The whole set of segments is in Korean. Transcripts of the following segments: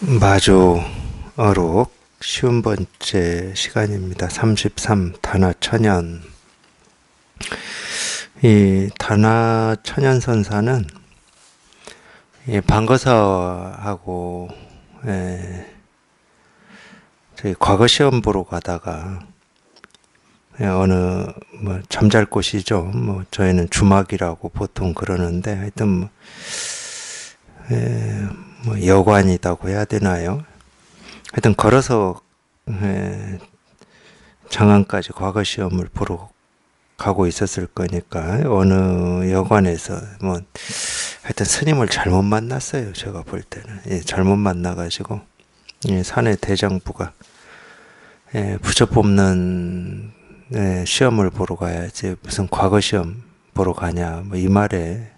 마조어록 쉬운 번째 시간입니다. 33 단화 천연 이 단화 천연 선사는 이 방거사하고 예, 저희 과거 시험 보러 가다가 예, 어느 뭐 잠잘 곳이죠. 뭐 저희는 주막이라고 보통 그러는데 하여튼 뭐, 예, 뭐 여관이라고 해야 되나요? 하여튼 걸어서 예, 장안까지 과거 시험을 보러 가고 있었을 거니까 어느 여관에서 뭐 하여튼 스님을 잘못 만났어요. 제가 볼 때는 예, 잘못 만나가지고 예, 산의 대장부가 예, 부처 뽑는 예, 시험을 보러 가야지 무슨 과거 시험 보러 가냐 뭐 이 말에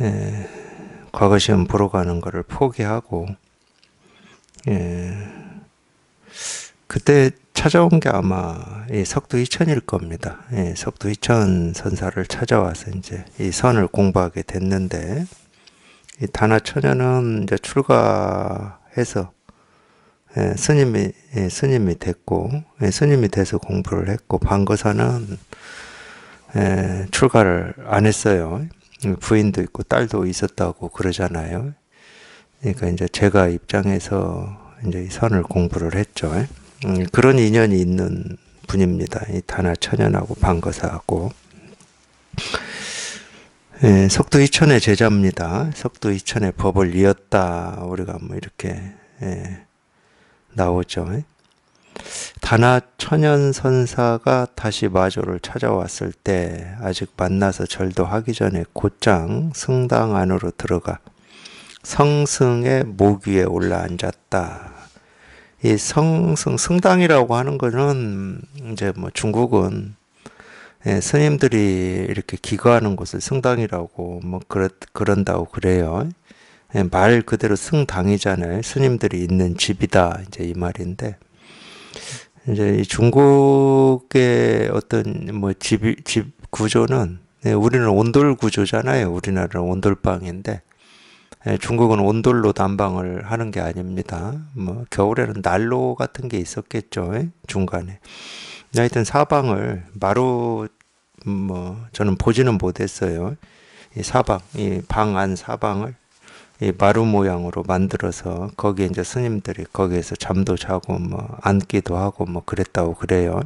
예, 과거 시험 보러 가는 거를 포기하고 예. 그때 찾아온 게 아마 이 석두 이천일 겁니다. 예, 석두 이천 선사를 찾아와서 이제 이 선을 공부하게 됐는데 이 다나 처녀는 이제 출가해서 예, 스님이 예, 스님이 됐고 예, 스님이 돼서 공부를 했고 방거사는 예, 출가를 안 했어요. 부인도 있고 딸도 있었다고 그러잖아요. 그러니까 이제 제가 입장에서 이제 선을 공부를 했죠. 음, 그런 인연이 있는 분입니다. 이 다나 천연하고 방거사하고. 예, 석도 이천의 제자입니다. 석도 이천의 법을 이었다. 우리가 뭐 이렇게, 예, 나오죠. 다나 천연선사가 다시 마조를 찾아왔을 때 아직 만나서 절도하기 전에 곧장 승당 안으로 들어가 성승의 목 위에 올라앉았다. 이 성승 승당이라고 하는 거는 이제 뭐 중국은 예, 스님들이 이렇게 기거하는 곳을 승당이라고 뭐 그렇, 그런다고 그래요. 예, 말 그대로 승당이잖아요. 스님들이 있는 집이다 이제 이 말인데 이제 중국의 어떤 뭐집집 집 구조는 네, 우리는 온돌 구조잖아요. 우리나라는 온돌방인데 예, 중국은 온돌로 난방을 하는 게 아닙니다. 뭐 겨울에는 난로 같은 게 있었겠죠. 예? 중간에. 하여튼 사방을 마루 음, 뭐 저는 보지는 못했어요. 이 사방, 이 방 안 사방을 이 마루 모양으로 만들어서 거기에 이제 스님들이 거기에서 잠도 자고 뭐 앉기도 하고 뭐 그랬다고 그래요.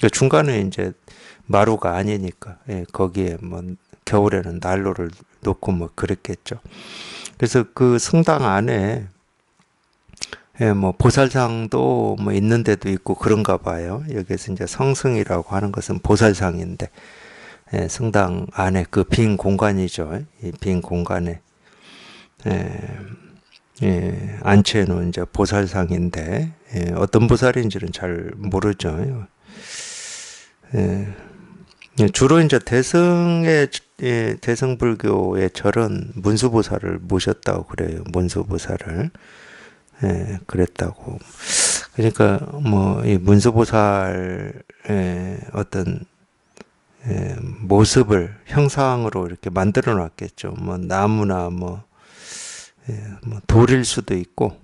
그 중간에 이제 마루가 아니니까 예, 거기에 뭐 겨울에는 난로를 놓고 뭐 그랬겠죠. 그래서 그 성당 안에 예, 뭐 보살상도 뭐 있는 데도 있고 그런가 봐요. 여기서 이제 성승이라고 하는 것은 보살상인데 예, 성당 안에 그 빈 공간이죠. 이 빈 공간에 예, 예, 안치해 놓은 이제 보살상인데 예, 어떤 보살인지는 잘 모르죠. 예, 예 주로 이제 대승의 예, 대승불교의 절은 문수보살을 모셨다고 그래요. 문수보살을 예, 그랬다고. 그러니까 뭐 이 문수보살의 예, 어떤 예, 모습을 형상으로 이렇게 만들어 놨겠죠. 뭐 나무나 뭐 예, 뭐 돌일 수도 있고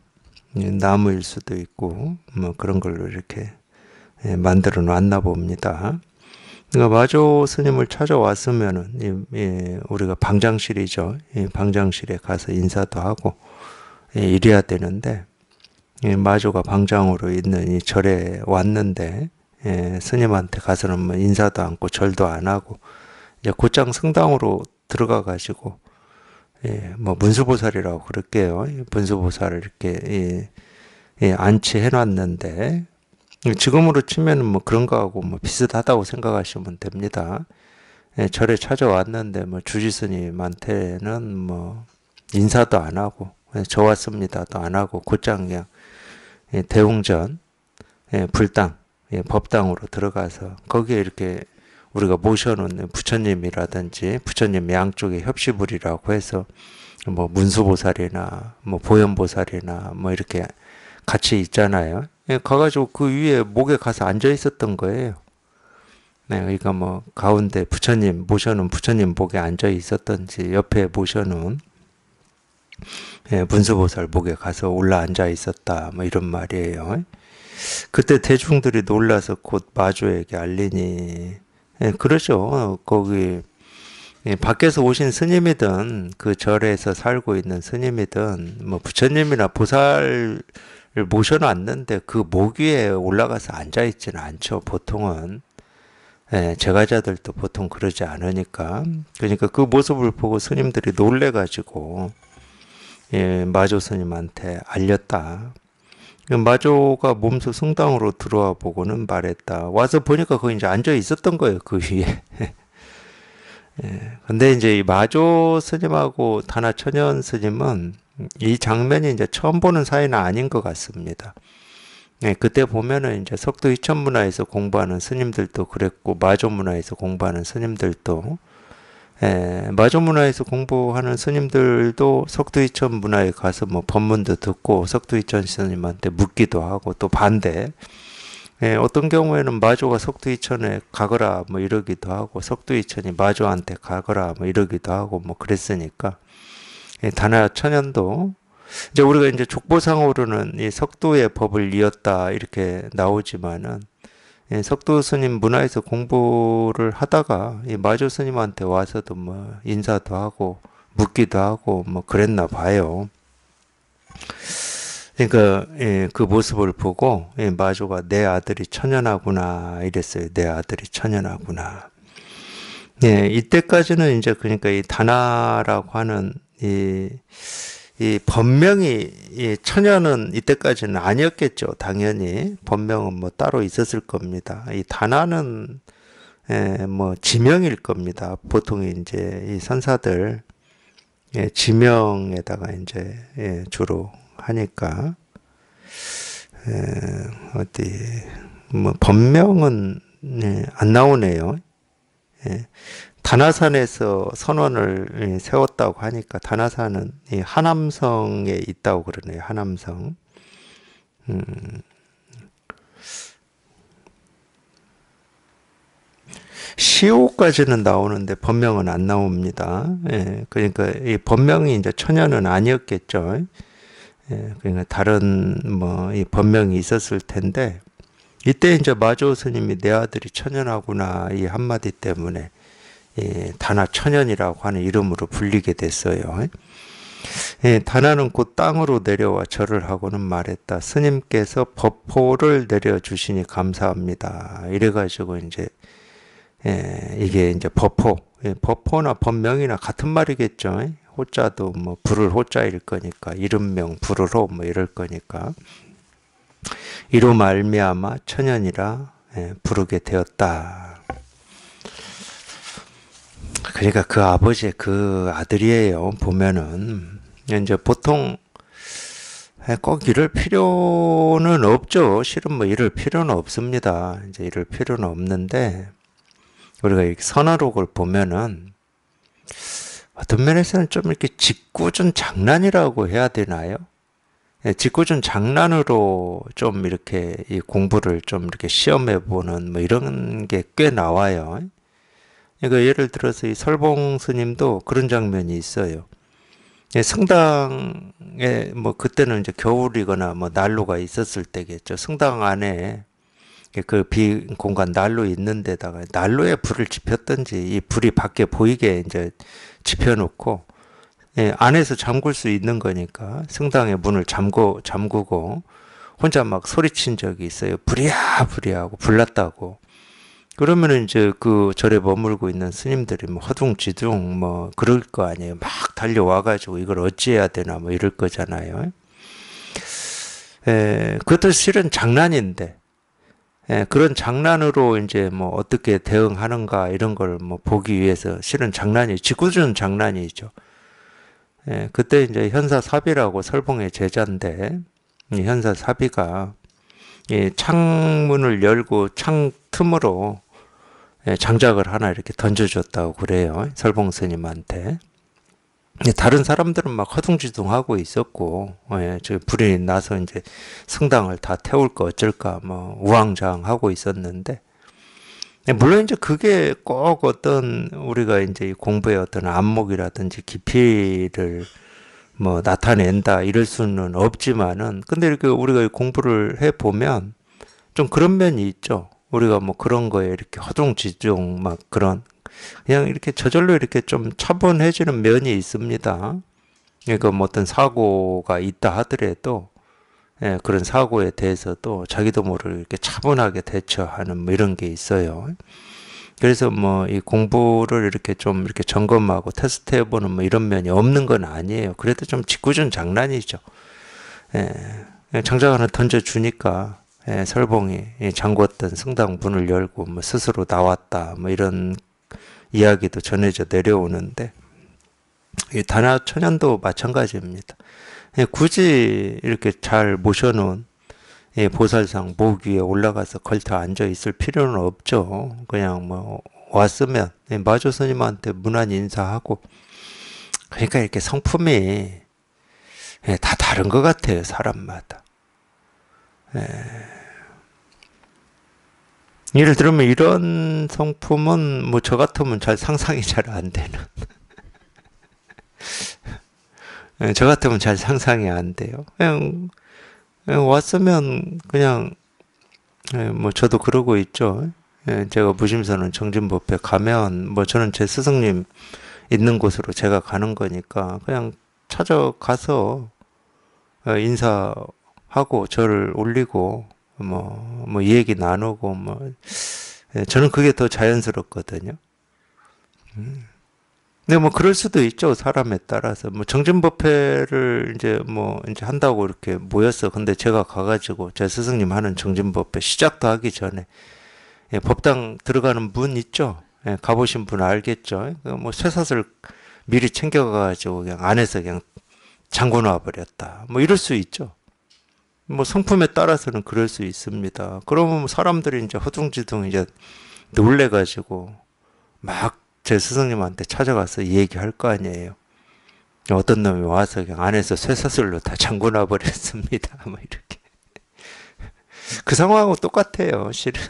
예, 나무일 수도 있고 뭐 그런 걸로 이렇게 예, 만들어 놨나 봅니다. 그러니까 마조 스님을 찾아왔으면은 우리가 방장실이죠. 방장실에 가서 인사도 하고 이래야 되는데 마조가 방장으로 있는 이 절에 왔는데 스님한테 가서는 뭐 인사도 않고 절도 안 하고 이제 곧장 성당으로 들어가 가지고 예, 뭐 문수보살이라고 그럴게요. 문수보살을 이렇게 예, 예, 안치해 놨는데 지금으로 치면은 뭐 그런 거하고 뭐 비슷하다고 생각하시면 됩니다. 예, 절에 찾아왔는데 뭐 주지스님한테는 뭐 인사도 안 하고 예, 저 왔습니다도 안 하고 곧장 그냥 예, 대웅전 예, 불당 예, 법당으로 들어가서 거기에 이렇게 우리가 모셔놓는 부처님이라든지 부처님 양쪽에 협시불이라고 해서 뭐 문수보살이나 뭐 보현보살이나 뭐 이렇게 같이 있잖아요. 예, 가가지고 그 위에 목에 가서 앉아 있었던 거예요. 네, 그러니까 뭐 가운데 부처님 모셔놓은 부처님 목에 앉아 있었던지 옆에 모셔놓은 예, 문수보살 목에 가서 올라 앉아 있었다 뭐 이런 말이에요. 그때 대중들이 놀라서 곧 마주에게 알리니 예, 그러죠. 거기 예, 밖에서 오신 스님이든 그 절에서 살고 있는 스님이든 뭐 부처님이나 보살을 모셔놨는데 그 목 위에 올라가서 앉아 있지는 않죠. 보통은 예, 제가자들도 보통 그러지 않으니까 그러니까 그 모습을 보고 스님들이 놀래가지고 예, 마조 스님한테 알렸다. 마조가 몸소 성당으로 들어와 보고는 말했다. 와서 보니까 거기 이제 앉아 있었던 거예요, 그 위에. 예, 근데 이제 이 마조 스님하고 다나 천연 스님은 이 장면이 이제 처음 보는 사이는 아닌 것 같습니다. 예, 그때 보면은 이제 석도 이천 문화에서 공부하는 스님들도 그랬고 마조 문화에서 공부하는 스님들도 에, 예, 마조 문화에서 공부하는 스님들도 석두이천 문화에 가서 뭐 법문도 듣고 석두이천 스님한테 묻기도 하고 또 반대 예, 어떤 경우에는 마조가 석두이천에 가거라 뭐 이러기도 하고 석두이천이 마조한테 가거라 뭐 이러기도 하고 뭐 그랬으니까 예, 다나 천연도 이제 우리가 이제 족보상으로는 이 석두의 법을 이었다 이렇게 나오지만은 예, 석도 스님 문화에서 공부를 하다가 이 마조 스님한테 와서도 뭐 인사도 하고 묻기도 하고 뭐 그랬나 봐요. 그러니까 예, 그 모습을 보고 예, 마조가 내 아들이 천연하구나 이랬어요. 내 아들이 천연하구나. 예, 이때까지는 이제 그러니까 이 다나라고 하는 이이 본명이 이 처녀는 이때까지는 아니었겠죠. 당연히 본명은 뭐 따로 있었을 겁니다. 이단나는 예, 뭐 지명일 겁니다. 보통 이제 이 선사들 예, 지명에다가 이제 예, 주로 하니까 예, 어디 뭐 본명은 예, 안 나오네요. 예, 다나산에서 선원을 예, 세웠다고 하니까 다나산은 예, 하남성에 있다고 그러네요. 하남성. 음. 시호까지는 나오는데 법명은 안 나옵니다. 예, 그러니까 이 법명이 이제 천연은 아니었겠죠. 그러니까 다른 뭐이 법명이 있었을 텐데 이때 이제 마조 스님이 내 아들이 천연하구나 이 한마디 때문에 예, 다나 천연이라고 하는 이름으로 불리게 됐어요. 예, 다나는 곧 땅으로 내려와 절을 하고는 말했다. 스님께서 법포를 내려주시니 감사합니다. 이래가지고 이제, 예, 이게 이제 법포. 예, 법포나 법명이나 같은 말이겠죠. 호자도 뭐, 불을 호자일 거니까, 이름명 불으로 뭐 이럴 거니까. 이로 말미암아 천연이라 예, 부르게 되었다. 그러니까 그 아버지 그 아들이에요. 보면은 이제 보통 꼭 이럴 필요는 없죠. 실은 뭐 이럴 필요는 없습니다. 이제 이럴 필요는 없는데 우리가 이렇게 선화록을 보면은 어떤 면에서는 좀 이렇게 짓궂은 장난이라고 해야 되나요? 예, 짓궂은 장난으로 좀 이렇게 이 공부를 좀 이렇게 시험해 보는 뭐 이런 게 꽤 나와요. 그러니까 예를 들어서 이 설봉 스님도 그런 장면이 있어요. 예, 성당에 뭐 그때는 이제 겨울이거나 뭐 난로가 있었을 때겠죠. 성당 안에 그빈 공간 난로 있는 데다가 난로에 불을 지폈던지이 불이 밖에 보이게 이제 지펴놓고 예, 안에서 잠글 수 있는 거니까 성당의 문을 잠고 잠그고 혼자 막 소리친 적이 있어요. 불이야 불이야 하고 불났다고 그러면은 이제 그 절에 머물고 있는 스님들이 뭐 허둥지둥 뭐 그럴 거 아니에요. 막 달려와가지고 이걸 어찌해야 되나 뭐 이럴 거잖아요. 에, 그것도 실은 장난인데, 에, 그런 장난으로 이제 뭐 어떻게 대응하는가 이런 걸 뭐 보기 위해서 실은 장난이, 지구준 장난이죠. 에, 그때 이제 현사 사비라고 설봉의 제자인데, 현사 사비가 이 창문을 열고 창 틈으로 예, 장작을 하나 이렇게 던져줬다고 그래요. 설봉스님한테. 예, 다른 사람들은 막 허둥지둥하고 있었고, 어, 예, 저 불이 나서 이제 성당을 다 태울까 어쩔까 뭐 우왕좌왕하고 있었는데, 예, 물론 이제 그게 꼭 어떤 우리가 이제 공부의 어떤 안목이라든지 깊이를 뭐 나타낸다 이럴 수는 없지만은, 근데 이렇게 우리가 공부를 해 보면 좀 그런 면이 있죠. 우리가 뭐 그런 거에 이렇게 허둥지둥 막 그런 그냥 이렇게 저절로 이렇게 좀 차분해지는 면이 있습니다. 그러니까 뭐 어떤 사고가 있다 하더라도 예, 그런 사고에 대해서도 자기도 모를 이렇게 차분하게 대처하는 뭐 이런 게 있어요. 그래서 뭐 이 공부를 이렇게 좀 이렇게 점검하고 테스트해보는 뭐 이런 면이 없는 건 아니에요. 그래도 좀 짓궂은 장난이죠. 예, 장작 하나 던져주니까 예, 설봉이 잠궜던 성당 문을 열고 뭐 스스로 나왔다 뭐 이런 이야기도 전해져 내려오는데 이 단아 천연도 마찬가지입니다. 예, 굳이 이렇게 잘 모셔놓은 예, 보살상 목 위에 올라가서 걸터 앉아 있을 필요는 없죠. 그냥 뭐 왔으면 예, 마조 스님한테 문안 인사하고 그러니까 이렇게 성품이 예, 다 다른 것 같아요 사람마다. 예. 예를 들면 이런 성품은 뭐 저 같으면 잘 상상이 잘 안 되는. 예, 저 같으면 잘 상상이 안 돼요. 그냥, 예, 그냥 음, 예, 왔으면 그냥 뭐 저도 그러고 있죠. 제가 무심선은 정진법회 가면 뭐 저는 제 스승님 있는 곳으로 제가 가는 거니까 그냥 찾아가서 인사하고 저를 올리고 뭐, 뭐, 얘기 나누고, 뭐, 예, 저는 그게 더 자연스럽거든요. 음. 근데 뭐 그럴 수도 있죠 사람에 따라서 뭐 정진법회를 이제 뭐 이제 한다고 이렇게 모였어 근데 제가 가가지고 제 스승님 하는 정진법회 시작도 하기 전에 예, 법당 들어가는 문 있죠 예, 가보신 분 알겠죠 그 뭐 쇠사슬 미리 챙겨가가지고 그냥 안에서 그냥 잠궈 놔버렸다 뭐 이럴 수 있죠 뭐 성품에 따라서는 그럴 수 있습니다. 그러면 뭐 사람들이 이제 허둥지둥 이제 놀래가지고 막 제 스승님한테 찾아가서 얘기할 거 아니에요. 어떤 놈이 와서 그냥 안에서 쇠사슬로 다 잠궈놔 버렸습니다. 뭐 이렇게 그 상황하고 똑같아요. 실은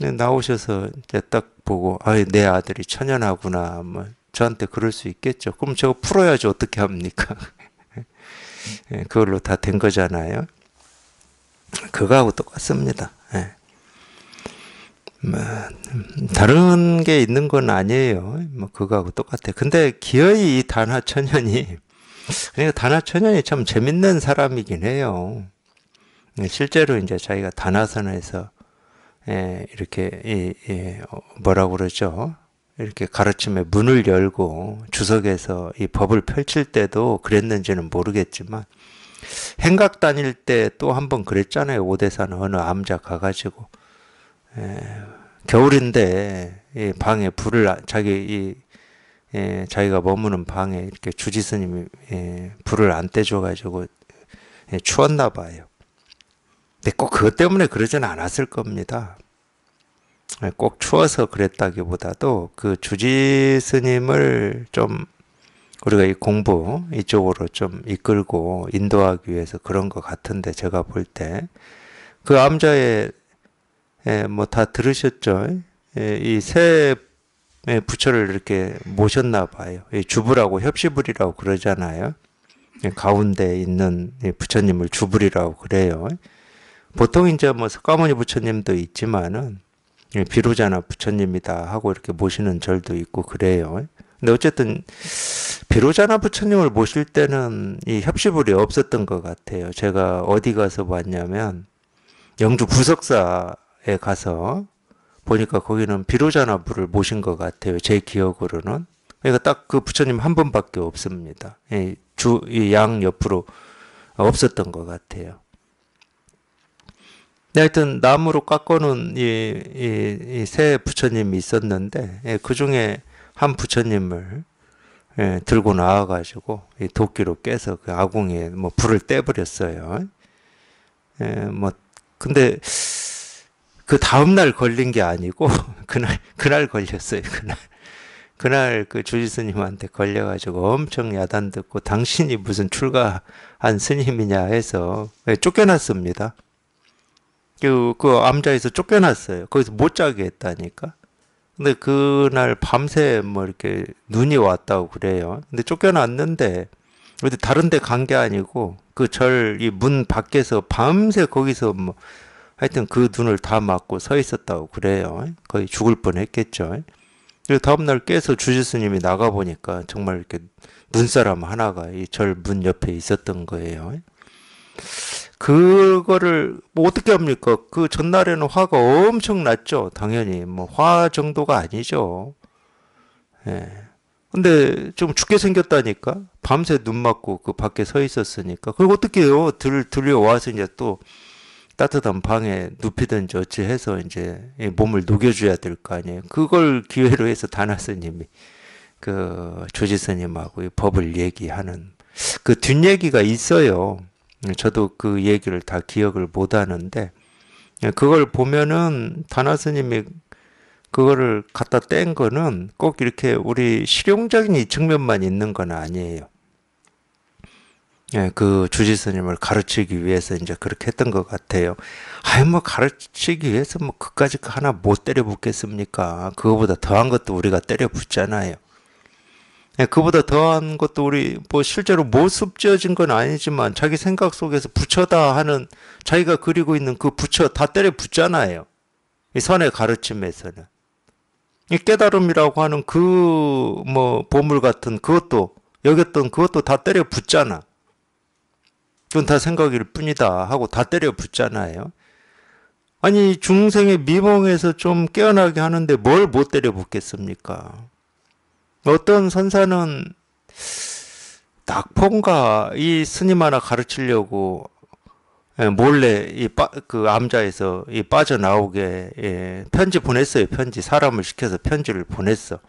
네, 나오셔서 이제 딱 보고 아내 아들이 천연하구나 뭐 저한테 그럴 수 있겠죠. 그럼 제가 풀어야지 어떻게 합니까? 예, 그걸로 다 된 거잖아요. 그거하고 똑같습니다. 예. 뭐 다른 게 있는 건 아니에요. 뭐 그거하고 똑같아. 근데 기어이 단화 천연이 그러니까 단화 천연이 참 재밌는 사람이긴 해요. 예, 실제로 이제 자기가 단화선에서 이렇게 뭐라고 그러죠? 이렇게 가르침의 문을 열고 주석에서 이 법을 펼칠 때도 그랬는지는 모르겠지만 행각 다닐 때 또 한 번 그랬잖아요. 오대산 어느 암자 가가지고 에, 예, 겨울인데 이 방에 불을 아, 자기 이 에, 예, 자기가 머무는 방에 이렇게 주지 스님이 에, 예, 불을 안 떼줘가지고 추웠나 봐요. 근데 꼭 그것 때문에 그러진 않았을 겁니다. 네, 꼭 추워서 그랬다기보다도 그 주지 스님을 좀 우리가 이 공부 이쪽으로 좀 이끌고 인도하기 위해서 그런 것 같은데 제가 볼 때 그암자에뭐다 예, 들으셨죠? 예, 이세 부처를 이렇게 모셨나 봐요. 주부라고 협시불이라고 그러잖아요. 예, 가운데 있는 부처님을 주불이라고 그래요. 보통 이제 뭐 석가모니 부처님도 있지만은 예, 비로자나 부처님이다 하고 이렇게 모시는 절도 있고 그래요. 근데 어쨌든 비로자나 부처님을 모실 때는 이 협시불이 없었던 것 같아요. 제가 어디 가서 봤냐면 영주 부석사에 가서 보니까 거기는 비로자나 부를 모신 것 같아요. 제 기억으로는. 그러니까 딱 그 부처님 한 분밖에 없습니다. 주, 양 옆으로 없었던 것 같아요. 네, 하여튼 나무로 깎아놓은 이새 이 부처님이 있었는데 예, 그 중에 한 부처님을 예, 들고 나와가지고 이 도끼로 깨서 그 아궁이에 뭐 불을 떼버렸어요. 예, 뭐 근데 그 다음 날 걸린 게 아니고 그날 그날 걸렸어요. 그날 그날 그 주지스님한테 걸려가지고 엄청 야단 듣고 당신이 무슨 출가한 스님이냐 해서 예, 쫓겨났습니다. 그, 그 암자에서 쫓겨났어요. 거기서 못 자게 했다니까. 근데 그날 밤새 뭐 이렇게 눈이 왔다고 그래요. 근데 쫓겨났는데 어디 다른 데 간 게 아니고 그 절 이 문 밖에서 밤새 거기서 뭐 하여튼 그 눈을 다 막고 서 있었다고 그래요. 거의 죽을 뻔했겠죠. 그리고 다음날 깨서 주지스님이 나가보니까 정말 이렇게 눈사람 하나가 이 절 문 옆에 있었던 거예요. 그거를 뭐 어떻게 합니까? 그 전날에는 화가 엄청 났죠. 당연히 뭐 화 정도가 아니죠. 예. 근데 좀 죽게 생겼다니까 밤새 눈 맞고 그 밖에 서 있었으니까 그리고 어떻게 해요? 들 들려 와서 이제 또 따뜻한 방에 눕히든지 어찌해서 이제 몸을 녹여줘야 될 거 아니에요. 그걸 기회로 해서 다나 스님이 그 조지 스님하고 법을 얘기하는 그 뒷얘기가 있어요. 음, 저도 그 얘기를 다 기억을 못 하는데 예, 그걸 보면은 다나 스님이 그거를 갖다 뗀 거는 꼭 이렇게 우리 실용적인 이 측면만 있는 건 아니에요. 예, 그 주지스님을 가르치기 위해서 이제 그렇게 했던 것 같아요. 아이, 뭐 가르치기 위해서 뭐 그까짓 하나 못 때려 붙겠습니까? 그거보다 더한 것도 우리가 때려 붙잖아요. 네, 그보다 더한 것도 우리 뭐 실제로 모습지어진 건 아니지만 자기 생각 속에서 붙여다 하는 자기가 그리고 있는 그 붙여 다 때려 붙잖아요. 이 선의 가르침에서는. 이 깨달음이라고 하는 그 뭐 보물 같은 그것도 여겼던 그것도 다 때려 붙잖아. 그건 다 생각일 뿐이다 하고 다 때려 붙잖아요. 아니 중생의 미봉에서좀 깨어나게 하는데 뭘 못 때려 붙겠습니까? 어떤 선사는 낙폰가 이 스님 하나 가르치려고 예, 몰래 이 빠, 그 암자에서 이 빠져나오게 예, 편지 보냈어요. 편지 사람을 시켜서 편지를 보냈어.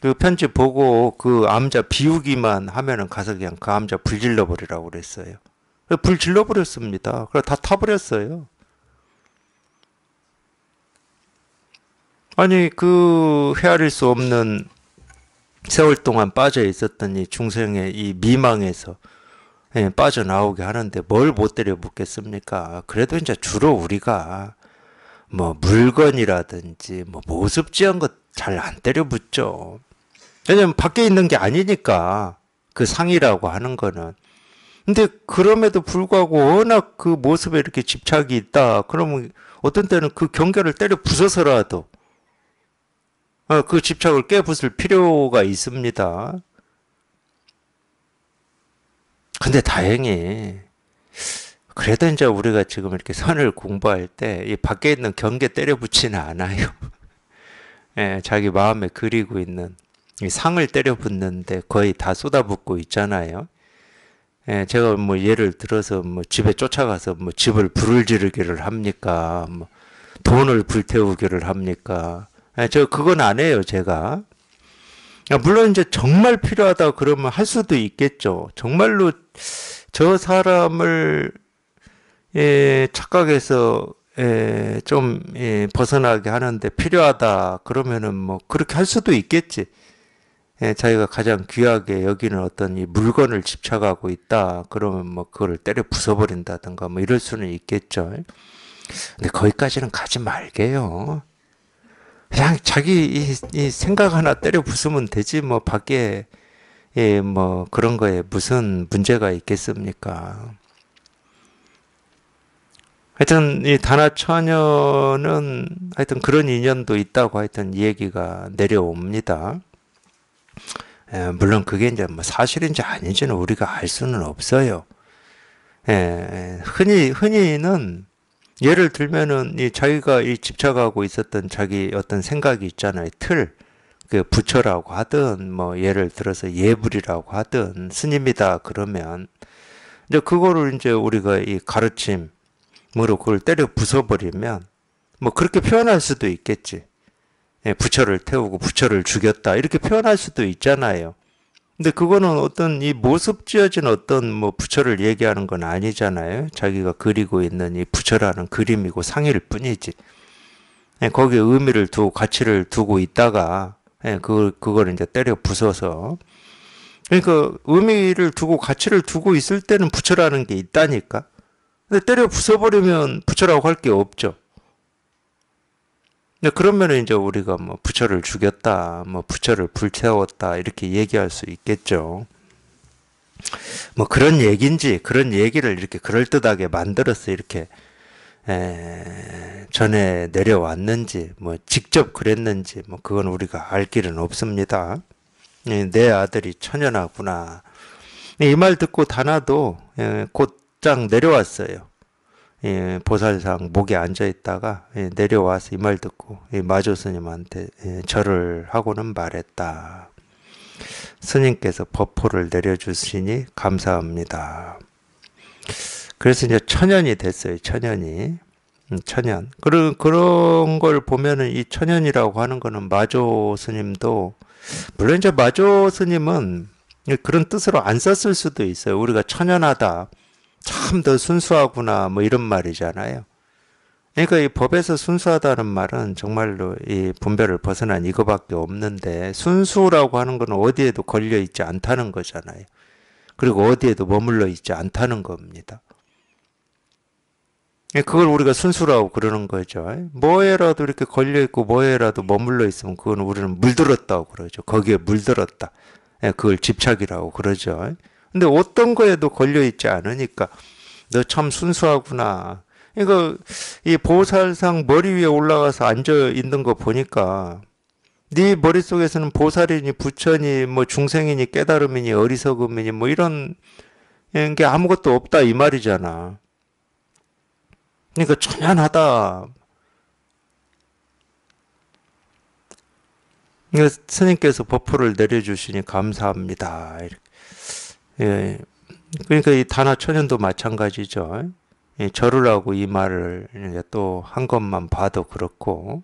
그 편지 보고 그 암자 비우기만 하면은 가서 그냥 그 암자 불질러 버리라고 그랬어요. 불 질러 버렸습니다. 그래 다 타버렸어요. 아니 그 헤아릴 수 없는 세월 동안 빠져 있었던 이 중생의 이 미망에서 예, 빠져나오게 하는데 뭘 못 때려 붙겠습니까 그래도 이제 주로 우리가 뭐 물건이라든지 뭐 모습지한 것 잘 안 때려 붙죠 왜냐면 밖에 있는 게 아니니까 그 상이라고 하는 거는. 근데 그럼에도 불구하고 워낙 그 모습에 이렇게 집착이 있다. 그러면 어떤 때는 그 경계를 때려 부숴서라도 어, 그 집착을 깨부술 필요가 있습니다. 근데 다행히 그래도 이제 우리가 지금 이렇게 선을 공부할 때 이 밖에 있는 경계 때려붙지는 않아요. 예, 자기 마음에 그리고 있는 상을 때려붙는데 거의 다 쏟아붓고 있잖아요. 예, 제가 뭐 예를 들어서 뭐 집에 쫓아가서 뭐 집을 불을 지르기를 합니까? 뭐 돈을 불태우기를 합니까? 예, 저 그건 안 해요, 제가. 아, 물론 이제 정말 필요하다 그러면 할 수도 있겠죠. 정말로 저 사람을 예, 착각해서 예, 좀 예, 벗어나게 하는데 필요하다 그러면은 뭐 그렇게 할 수도 있겠지. 예, 자기가 가장 귀하게 여기는 어떤 이 물건을 집착하고 있다 그러면 뭐그거 때려 부숴버린다든가 뭐 이럴 수는 있겠죠. 근데 거기까지는 가지 말게요. 그냥 자기 이, 이 생각 하나 때려 부수면 되지 뭐 밖에 예, 뭐 그런 거에 무슨 문제가 있겠습니까? 하여튼 이 단아처녀는 하여튼 그런 인연도 있다고 하여튼 이 얘기가 내려옵니다. 예, 물론 그게 이제 뭐 사실인지 아닌지는 우리가 알 수는 없어요. 예, 흔히 흔히는 예를 들면은 이 자기가 이 집착하고 있었던 자기 어떤 생각이 있잖아요. 틀. 그 부처라고 하든 뭐 예를 들어서 예불이라고 하든 스님이다 그러면 이제 그거를 이제 우리가 이 가르침으로 그걸 때려 부숴버리면 뭐 그렇게 표현할 수도 있겠지. 예, 부처를 태우고 부처를 죽였다 이렇게 표현할 수도 있잖아요. 근데 그거는 어떤 이 모습 지어진 어떤 뭐 부처를 얘기하는 건 아니잖아요. 자기가 그리고 있는 이 부처라는 그림이고 상일 뿐이지. 예, 거기에 의미를 두고 가치를 두고 있다가 예, 그 그걸 이제 때려 부숴서 그러니까 의미를 두고 가치를 두고 있을 때는 부처라는 게 있다니까. 근데 때려 부숴버리면 부처라고 할 게 없죠. 근데 그러면 이제 우리가 뭐 부처를 죽였다, 뭐 부처를 불태웠다 이렇게 얘기할 수 있겠죠. 뭐 그런 얘기인지 그런 얘기를 이렇게 그럴듯하게 만들어서 이렇게 에, 전에 내려왔는지 뭐 직접 그랬는지 뭐 그건 우리가 알 길은 없습니다. 내 아들이 천연하구나. 이 말 듣고 다나도 곧장 내려왔어요. 예, 보살상 목에 앉아 있다가 예, 내려와서 이 말 듣고 예, 마조 스님한테 예, 절을 하고는 말했다. 스님께서 법포를 내려주시니 감사합니다. 그래서 이제 천연이 됐어요. 천연이 음, 천연. 그런 그런 걸 보면은 이 천연이라고 하는 거는 마조 스님도 물론 이제 마조 스님은 그런 뜻으로 안 썼을 수도 있어요. 우리가 천연하다. 참더 순수하구나 뭐 이런 말이잖아요. 그러니까 이 법에서 순수하다는 말은 정말로 이 분별을 벗어난 이거밖에 없는데 순수라고 하는 건 어디에도 걸려 있지 않다는 거잖아요. 그리고 어디에도 머물러 있지 않다는 겁니다. 예, 그걸 우리가 순수라고 그러는 거죠. 뭐에라도 이렇게 걸려 있고 뭐에라도 머물러 있으면 그건 우리는 물들었다고 그러죠. 거기에 물들었다. 예, 그걸 집착이라고 그러죠. 근데 어떤 거에도 걸려있지 않으니까 너 참 순수하구나. 이거 이 보살상 머리 위에 올라가서 앉아 있는 거 보니까 네 머릿속에서는 보살이니 부처니 뭐 중생이니 깨달음이니 어리석음이니 뭐 이런 게 아무것도 없다 이 말이잖아. 그러니까 천연하다. 스님께서 버프를 내려주시니 감사합니다. 이렇게. 예, 그러니까 이 단어 천연도 마찬가지죠. 예, 절을 하고 이 말을 또 한 것만 봐도 그렇고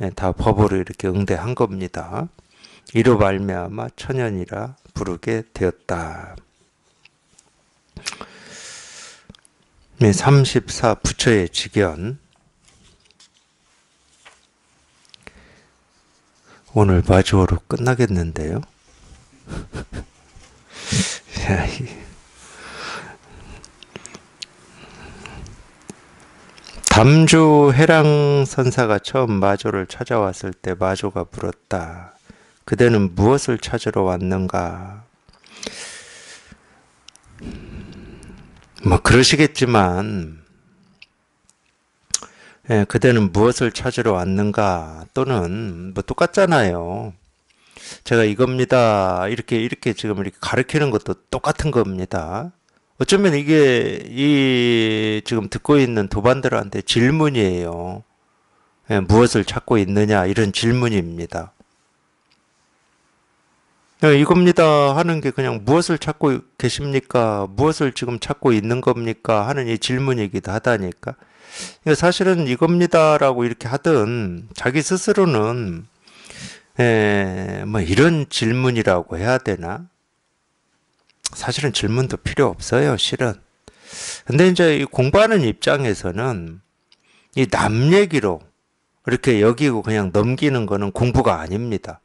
예, 다 법으로 이렇게 응대한 겁니다. 이로 말미암아 천연이라 부르게 되었다. 예, 34 부처의 직연 오늘 마주어로 끝나겠는데요. 같아요. 담주 해랑 선사가 처음 마조를 찾아왔을 때 마조가 물었다. 그대는 무엇을 찾으러 왔는가? 뭐 그러시겠지만 예, 그대는 무엇을 찾으러 왔는가 또는 뭐 똑같잖아요. 제가 이겁니다. 이렇게 이렇게 지금 이렇게 가르키는 것도 똑같은 겁니다. 어쩌면 이게 이 지금 듣고 있는 도반들한테 질문이에요. 예, 무엇을 찾고 있느냐 이런 질문입니다. 예, 이겁니다 하는 게 그냥 무엇을 찾고 계십니까? 무엇을 지금 찾고 있는 겁니까? 하는 이 질문이기도 하다니까. 사실은 이겁니다라고 이렇게 하든 자기 스스로는 에, 예, 뭐 이런 질문이라고 해야 되나? 사실은 질문도 필요 없어요, 실은. 근데 이제 공부하는 입장에서는 이 남 얘기로 이렇게 여기고 그냥 넘기는 거는 공부가 아닙니다.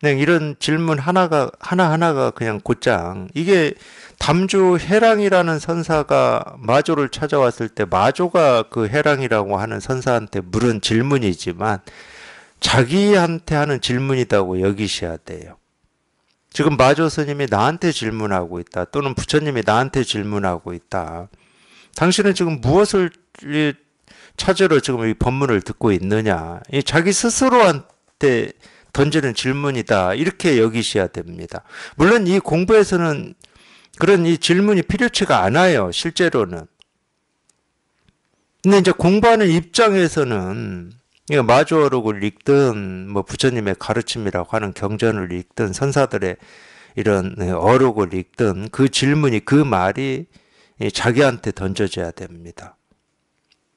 그냥 네, 이런 질문 하나가 하나하나가 그냥 곧장 이게 담주 해랑이라는 선사가 마조를 찾아왔을 때 마조가 그 해랑이라고 하는 선사한테 물은 질문이지만 자기한테 하는 질문이라고 여기셔야 돼요. 지금 마조 스님이 나한테 질문하고 있다. 또는 부처님이 나한테 질문하고 있다. 당신은 지금 무엇을 찾으러 지금 이 법문을 듣고 있느냐. 이 자기 스스로한테 던지는 질문이다. 이렇게 여기셔야 됩니다. 물론 이 공부에서는 그런 이 질문이 필요치가 않아요. 실제로는. 근데 이제 공부하는 입장에서는 그러 마주어록을 읽든 뭐 부처님의 가르침이라고 하는 경전을 읽든 선사들의 이런 어록을 읽든 그 질문이 그 말이 자기한테 던져져야 됩니다.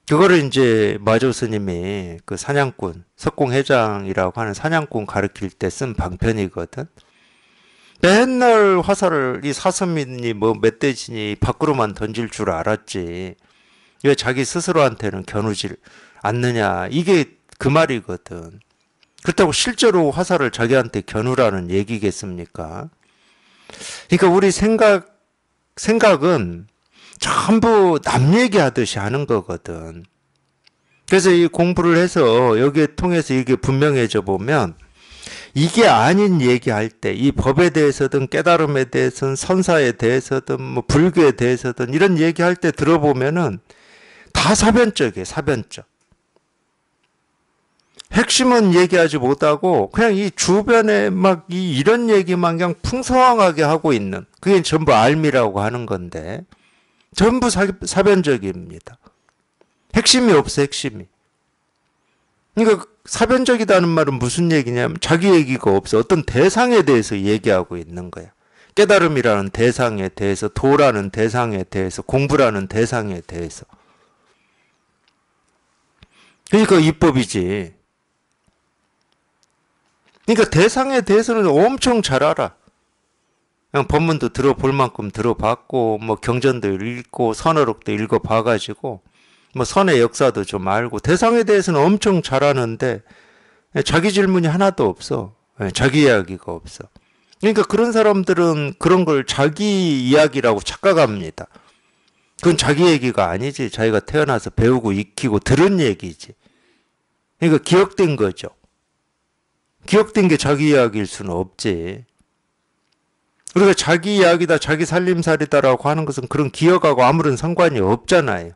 그거를 이제 마조 스님이 그 사냥꾼 석공회장이라고 하는 사냥꾼 가르칠 때 쓴 방편이거든. 맨날 화살을 이 사슴이니 뭐 멧돼지니 밖으로만 던질 줄 알았지. 왜 자기 스스로한테는 겨누질 않느냐. 이게 그 말이거든. 그렇다고 실제로 화살을 자기한테 겨누라는 얘기겠습니까? 그러니까 우리 생각, 생각은 전부 남 얘기하듯이 하는 거거든. 그래서 이 공부를 해서 여기에 통해서 이게 분명해져 보면 이게 아닌 얘기할 때 이 법에 대해서든 깨달음에 대해서든 선사에 대해서든 뭐 불교에 대해서든 이런 얘기할 때 들어보면은 다 사변적이에요, 사변적. 핵심은 얘기하지 못하고 그냥 이 주변에 막이 이런 얘기만 그냥 풍성하게 하고 있는 그게 전부 알미라고 하는 건데 전부 사, 사변적입니다. 핵심이 없어 핵심이. 그러니까 사변적이다는 말은 무슨 얘기냐면 자기 얘기가 없어 어떤 대상에 대해서 얘기하고 있는 거야. 깨달음이라는 대상에 대해서 도라는 대상에 대해서 공부라는 대상에 대해서. 그러니까 이법이지. 그러니까 대상에 대해서는 엄청 잘 알아. 그냥 법문도 들어볼 만큼 들어봤고 뭐 경전도 읽고 선어록도 읽어봐가지고 뭐 선의 역사도 좀 알고 대상에 대해서는 엄청 잘 아는데 자기 질문이 하나도 없어. 예, 자기 이야기가 없어. 그러니까 그런 사람들은 그런 걸 자기 이야기라고 착각합니다. 그건 자기 얘기가 아니지. 자기가 태어나서 배우고 익히고 들은 얘기지. 그러니까 기억된 거죠. 기억된 게 자기 이야기일 수는 없지. 우리가 자기 이야기다, 자기 살림살이다라고 하는 것은 그런 기억하고 아무런 상관이 없잖아요.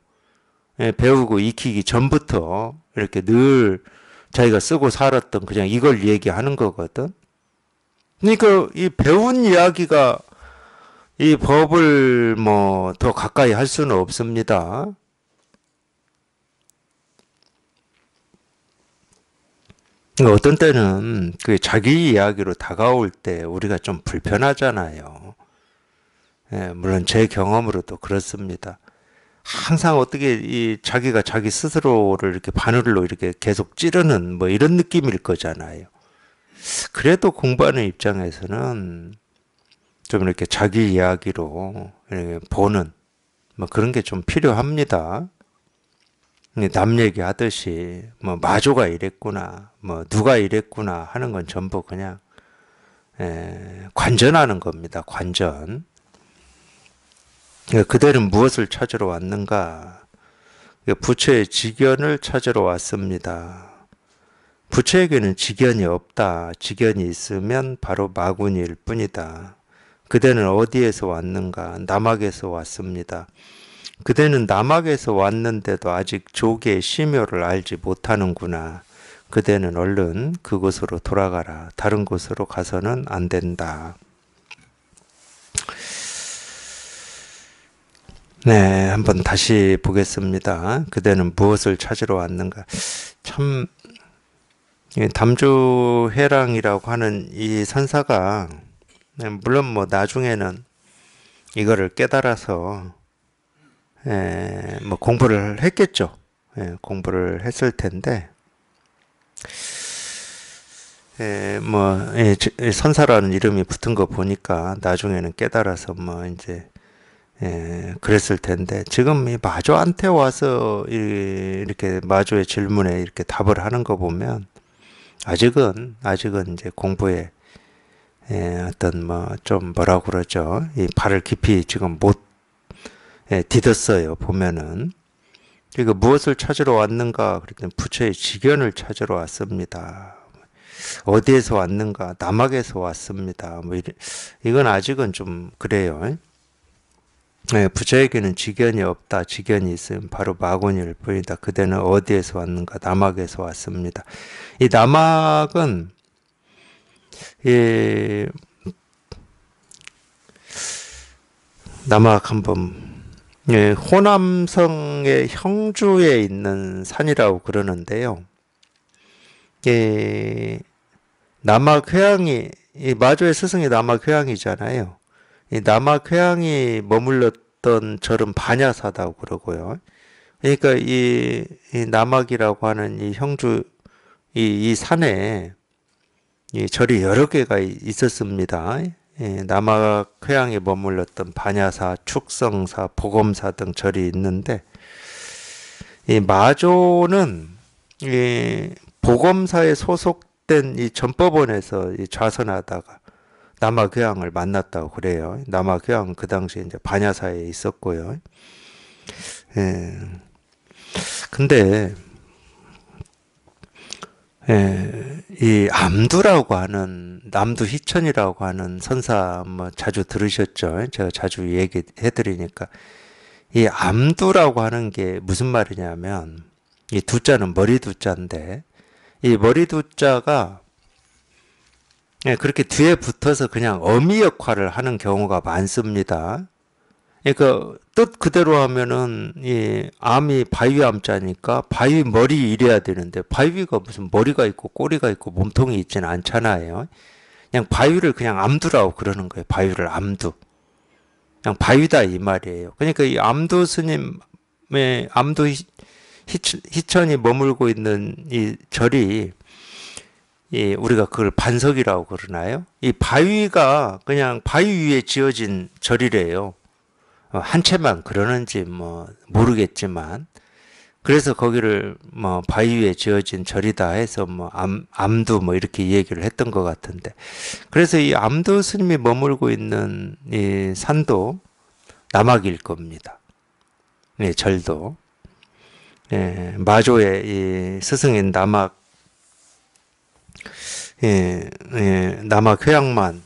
예, 배우고 익히기 전부터 이렇게 늘 자기가 쓰고 살았던 그냥 이걸 얘기하는 거거든. 그러니까 이 배운 이야기가 이 법을 뭐 더 가까이 할 수는 없습니다. 그러니까 어떤 때는 그 자기 이야기로 다가올 때 우리가 좀 불편하잖아요. 예, 물론 제 경험으로도 그렇습니다. 항상 어떻게 이 자기가 자기 스스로를 이렇게 바늘로 이렇게 계속 찌르는 뭐 이런 느낌일 거잖아요. 그래도 공부하는 입장에서는 좀 이렇게 자기 이야기로 이렇게 보는 뭐 그런 게 좀 필요합니다. 남 얘기하듯이 뭐 마조가 이랬구나 뭐 누가 이랬구나 하는 건 전부 그냥 에, 관전하는 겁니다. 관전. 그들은 그러니까 무엇을 찾으러 왔는가? 그러니까 부처의 직연을 찾으러 왔습니다. 부처에게는 직연이 없다. 직연이 있으면 바로 마군일 뿐이다. 그대는 어디에서 왔는가? 남학에서 왔습니다. 그대는 남학에서 왔는데도 아직 조계의 심요를 알지 못하는구나. 그대는 얼른 그곳으로 돌아가라. 다른 곳으로 가서는 안 된다. 네, 한번 다시 보겠습니다. 그대는 무엇을 찾으러 왔는가? 참 담주회랑이라고 하는 이 선사가 네, 물론 뭐 나중에는 이거를 깨달아서 예, 뭐 공부를 했겠죠. 예, 공부를 했을 텐데 뭐, 예, 뭐 예, 선사라는 이름이 붙은 거 보니까 나중에는 깨달아서 뭐 이제 예, 그랬을 텐데 지금 이 마조한테 와서 이렇게 마조의 질문에 이렇게 답을 하는 거 보면 아직은 아직은 이제 공부에 예, 어떤 뭐 좀 뭐라 그러죠 이 발을 깊이 지금 못 예, 디뎠어요 보면은 그리고 그러니까 무엇을 찾으러 왔는가? 그랬더니 부처의 직연을 찾으러 왔습니다. 어디에서 왔는가? 남학에서 왔습니다. 뭐 이래, 이건 아직은 좀 그래요. 네, 부처에게는 직연이 없다. 직연이 있으면 바로 마군일 뿐이다. 그대는 어디에서 왔는가? 남학에서 왔습니다. 이 남학은 예, 남학 한번 예, 호남성의 형주에 있는 산이라고 그러는데요. 예, 남학회양이 마조의 스승이 남학회양이잖아요. 남학회양이 머물렀던 절은 반야사다고 그러고요. 그러니까 이, 이 남학이라고 하는 이 형주 이, 이 산에 이 절이 여러 개가 있었습니다. 예, 남학 회양에 머물렀던 반야사, 축성사, 보검사 등 절이 있는데 이 마조는 이 보검사에 소속된 이 전법원에서 이 좌선하다가 남아교양을 만났다고 그래요. 남아교양 그 당시에 이제 반야사에 있었고요. 예. 근데 예, 이 암두라고 하는 남두 희천이라고 하는 선사 뭐 자주 들으셨죠? 제가 자주 얘기해 드리니까 이 암두라고 하는 게 무슨 말이냐면 이 두자는 머리 두자인데 이 머리 두자가 예, 그렇게 뒤에 붙어서 그냥 어미 역할을 하는 경우가 많습니다. 그러니까 뜻 그대로 하면은 이 암이 바위암자니까 바위 머리 이래야 되는데 바위가 무슨 머리가 있고 꼬리가 있고 몸통이 있지는 않잖아요. 그냥 바위를 그냥 암두라고 그러는 거예요. 바위를 암두. 그냥 바위다 이 말이에요. 그러니까 이 암두 스님의 암두 희천이 머물고 있는 이 절이 예, 우리가 그걸 반석이라고 그러나요? 이 바위가 그냥 바위 위에 지어진 절이래요. 어, 한 채만 그러는지 뭐 모르겠지만 그래서 거기를 뭐 바위에 지어진 절이다 해서 뭐 암, 암도 뭐 이렇게 얘기를 했던 것 같은데 그래서 이 암도 스님이 머물고 있는 이 산도 남악일 겁니다. 예, 절도 예, 마조의 이 스승인 남악 예, 예, 남악 회양만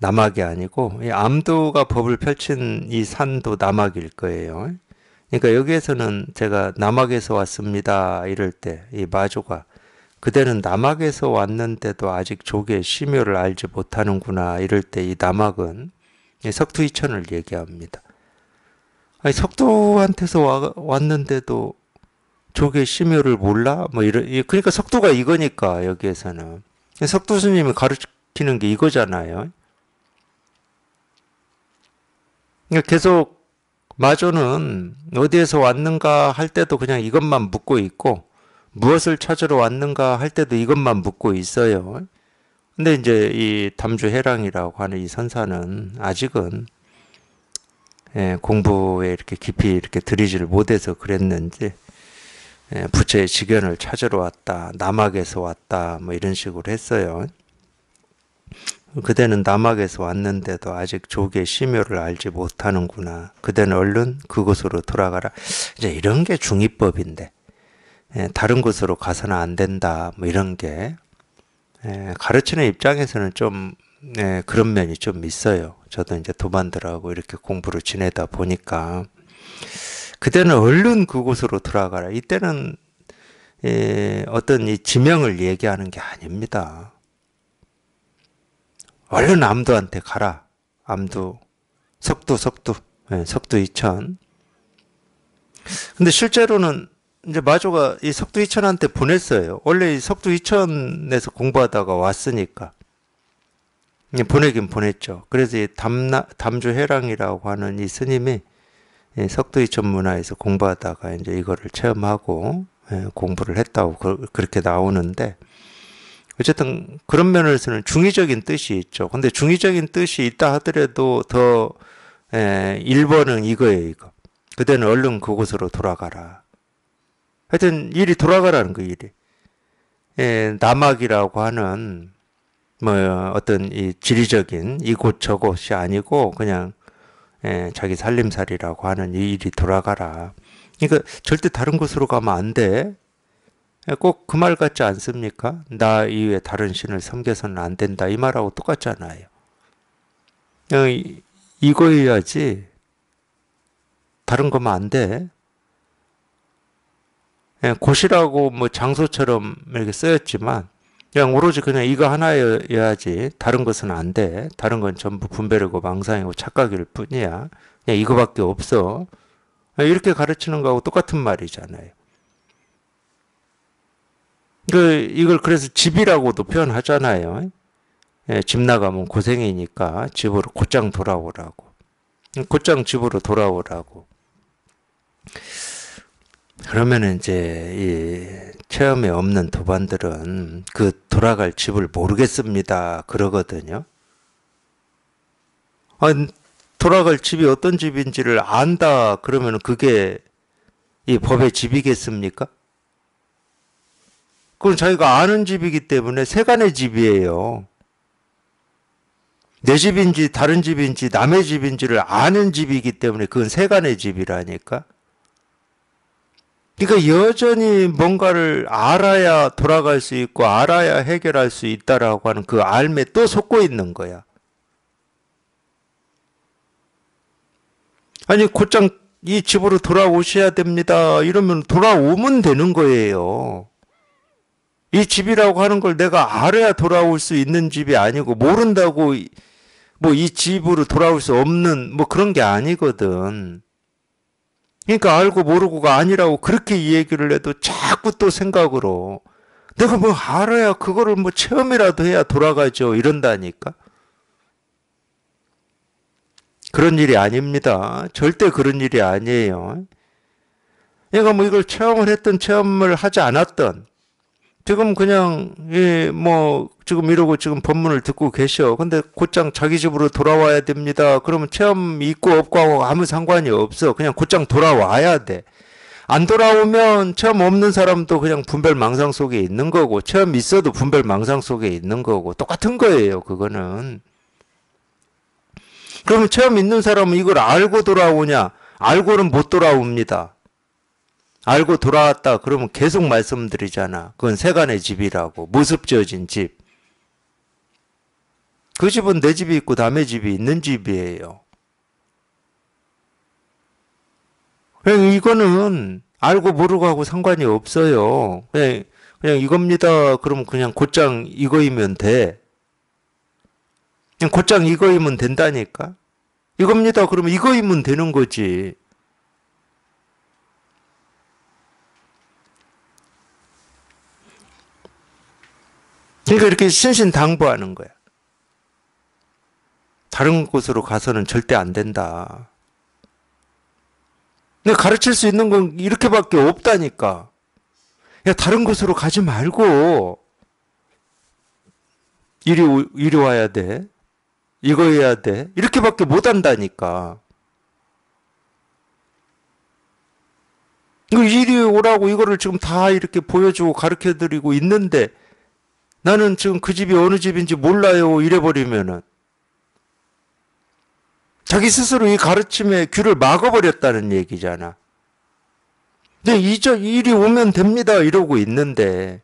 남학이 아니고 이 암도가 법을 펼친 이 산도 남학일 거예요. 그러니까 여기에서는 제가 남학에서 왔습니다 이럴 때 이 마조가 그대는 남학에서 왔는데도 아직 조의 심묘를 알지 못하는구나 이럴 때 이 남학은 석두이천을 얘기합니다. 아니, 석두한테서 와, 왔는데도 조의 심묘를 몰라? 뭐 이런 그러니까 석두가 이거니까 여기에서는 석두 스님이 가르치는 게 이거잖아요. 그러니까 계속 마조는 어디에서 왔는가 할 때도 그냥 이것만 묻고 있고 무엇을 찾으러 왔는가 할 때도 이것만 묻고 있어요. 근데 이제 이 담주 해랑이라고 하는 이 선사는 아직은 예, 공부에 이렇게 깊이 이렇게 들이질 못해서 그랬는지 예, 부처의 직연을 찾으러 왔다, 남학에서 왔다, 뭐 이런 식으로 했어요. 그대는 남학에서 왔는데도 아직 조개 심혈을 알지 못하는구나. 그대는 얼른 그곳으로 돌아가라. 이제 이런 게 중이법인데 예, 다른 곳으로 가서는 안 된다. 뭐 이런 게 예, 가르치는 입장에서는 좀 예, 그런 면이 좀 있어요. 저도 이제 도반들하고 이렇게 공부를 지내다 보니까 그대는 얼른 그곳으로 돌아가라. 이때는 예, 어떤 이 지명을 얘기하는 게 아닙니다. 얼른 암도한테 가라. 암도 석두 석두 네, 석두 이천. 근데 실제로는 이제 마조가 이 석두 이천한테 보냈어요. 원래 이 석두 이천에서 공부하다가 왔으니까 예, 보내긴 보냈죠. 그래서 이 담나 담주 해랑이라고 하는 이 스님이 예, 석두 이천 문화에서 공부하다가 이제 이거를 체험하고 예, 공부를 했다고 그, 렇게 나오는데 어쨌든 그런 면에서는 중의적인 뜻이 있죠. 근데 중의적인 뜻이 있다 하더라도 더 에, 예, 1번은 이거예요, 이거. 그대는 얼른 그곳으로 돌아가라. 하여튼 일이 돌아가라는 거 그 일이. 예, 남학이라고 하는 뭐 어떤 이 지리적인 이곳 저곳이 아니고 그냥 예, 자기 살림살이라고 하는 이 일이 돌아가라. 그러니까 절대 다른 곳으로 가면 안 돼. 예, 꼭그 말 같지 않습니까? 나 이외에 다른 신을 섬겨서는 안 된다. 이 말하고 똑같잖아요. 어, 이거여야지 다른 거면 안 돼. 곳이라고 예, 뭐 장소처럼 이렇게 쓰였지만 그냥 오로지 그냥 이거 하나여야지 다른 것은 안 돼. 다른 건 전부 분별이고 망상이고 착각일 뿐이야. 그냥 이거밖에 없어. 예, 이렇게 가르치는 거하고 똑같은 말이잖아요. 그 이걸 그래서 집이라고도 표현하잖아요. 예, 집 나가면 고생이니까 집으로 곧장 돌아오라고. 곧장 집으로 돌아오라고. 그러면 이제 이 체험이 없는 도반들은 그 돌아갈 집을 모르겠습니다. 그러거든요. 아 돌아갈 집이 어떤 집인지를 안다 그러면 그게 이 법의 집이겠습니까? 그건 자기가 아는 집이기 때문에 세간의 집이에요. 내 집인지 다른 집인지 남의 집인지를 아는 집이기 때문에 그건 세간의 집이라니까. 그러니까 여전히 뭔가를 알아야 돌아갈 수 있고 알아야 해결할 수 있다라고 하는 그 알매 또 속고 있는 거야. 아니 곧장 이 집으로 돌아오셔야 됩니다. 이러면 돌아오면 되는 거예요. 이 집이라고 하는 걸 내가 알아야 돌아올 수 있는 집이 아니고 모른다고 뭐이 뭐 집으로 돌아올 수 없는 뭐 그런 게 아니거든. 그러니까 알고 모르고가 아니라고 그렇게 얘기를 해도 자꾸 또 생각으로 내가 뭐 알아야 그거를 뭐 체험이라도 해야 돌아가죠 이런다니까. 그런 일이 아닙니다. 절대 그런 일이 아니에요. 그러니까 뭐 이걸 체험을 했던 체험을 하지 않았던 지금 그냥 예, 뭐 지금 이러고 지금 법문을 듣고 계셔. 근데 곧장 자기 집으로 돌아와야 됩니다. 그러면 체험 있고 없고 하고 아무 상관이 없어. 그냥 곧장 돌아와야 돼. 안 돌아오면 체험 없는 사람도 그냥 분별망상 속에 있는 거고 체험 있어도 분별망상 속에 있는 거고 똑같은 거예요. 그거는. 그러면 체험 있는 사람은 이걸 알고 돌아오냐? 알고는 못 돌아옵니다. 알고 돌아왔다 그러면 계속 말씀드리잖아. 그건 세간의 집이라고. 모습 지어진 집. 그 집은 내 집이 있고 남의 집이 있는 집이에요. 그냥 이거는 알고 모르고 하고 상관이 없어요. 그냥, 그냥 이겁니다. 그럼 그냥 곧장 이거이면 돼. 그냥 곧장 이거이면 된다니까. 이겁니다. 그러면 이거이면 되는 거지. 그러니까 이렇게 신신당부하는 거야. 다른 곳으로 가서는 절대 안 된다. 근데 가르칠 수 있는 건 이렇게밖에 없다니까. 야, 다른 곳으로 가지 말고, 이리, 이리 와야 돼. 이거 해야 돼. 이렇게밖에 못 한다니까. 이거 그 이리 오라고 이거를 지금 다 이렇게 보여주고 가르쳐드리고 있는데, 나는 지금 그 집이 어느 집인지 몰라요. 이래버리면은. 자기 스스로 이 가르침에 귀를 막아버렸다는 얘기잖아. 근데 이저 일이 오면 됩니다. 이러고 있는데.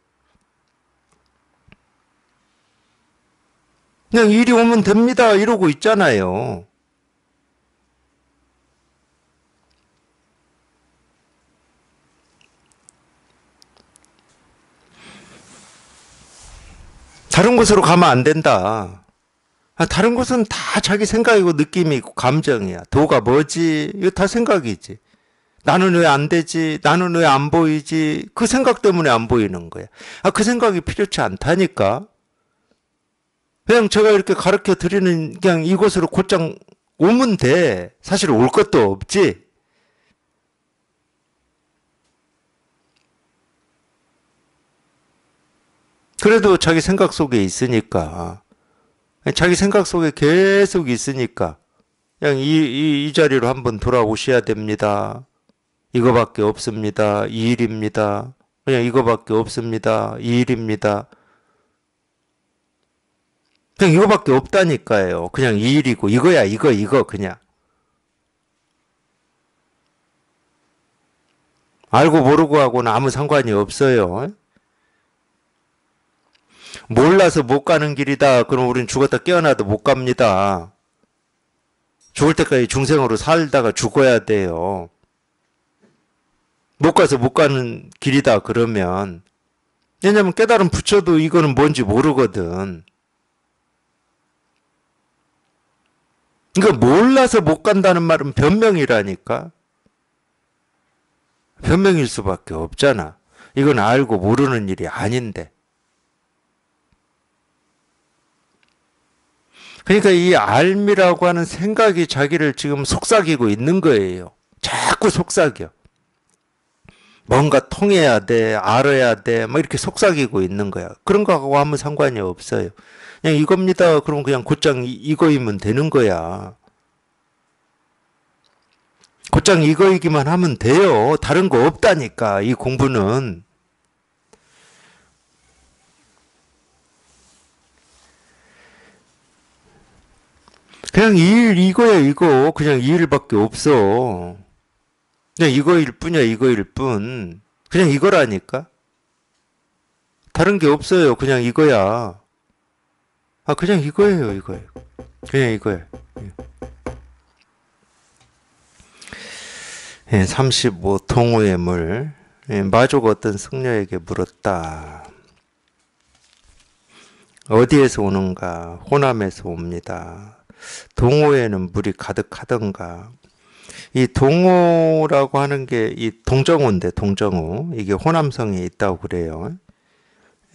그냥 일이 오면 됩니다. 이러고 있잖아요. 다른 곳으로 가면 안 된다. 아, 다른 곳은 다 자기 생각이고 느낌이고 감정이야. 도가 뭐지? 이거 다 생각이지. 나는 왜 안 되지? 나는 왜 안 보이지? 그 생각 때문에 안 보이는 거야. 아, 그 생각이 필요치 않다니까. 그냥 제가 이렇게 가르쳐 드리는 그냥 이곳으로 곧장 오면 돼. 사실 올 것도 없지. 그래도 자기 생각 속에 있으니까 자기 생각 속에 계속 있으니까 그냥 이, 이, 이 자리로 한번 돌아오셔야 됩니다. 이거밖에 없습니다. 이 일입니다. 그냥 이거밖에 없습니다. 이 일입니다. 그냥 이거밖에 없다니까요. 그냥 이 일이고 이거야 이거 이거 그냥. 알고 모르고 하고는 아무 상관이 없어요. 몰라서 못 가는 길이다. 그럼 우린 죽었다 깨어나도 못 갑니다. 죽을 때까지 중생으로 살다가 죽어야 돼요. 못 가서 못 가는 길이다 그러면 왜냐면 깨달음붙여도 이거는 뭔지 모르거든. 그러니까 몰라서 못 간다는 말은 변명이라니까. 변명일 수밖에 없잖아. 이건 알고 모르는 일이 아닌데. 그러니까 이 알미라고 하는 생각이 자기를 지금 속삭이고 있는 거예요. 자꾸 속삭여. 뭔가 통해야 돼, 알아야 돼, 막 이렇게 속삭이고 있는 거야. 그런 거하고 아무 상관이 없어요. 그냥 이겁니다. 그럼 그냥 곧장 이거이면 되는 거야. 곧장 이거이기만 하면 돼요. 다른 거 없다니까, 이 공부는. 그냥 일 이거야 이거 그냥 이 일밖에 없어 그냥 이거일 뿐이야 이거일 뿐 그냥 이거라니까 다른 게 없어요 그냥 이거야 아 그냥 이거예요 이거예요 그냥 이거예요 예, 35 예, 동호의 물 예, 마족 어떤 승려에게 물었다 어디에서 오는가 호남에서 옵니다 동호에는 물이 가득하던가 이 동호라고 하는 게 이 동정호인데 동정호 이게 호남성에 있다고 그래요.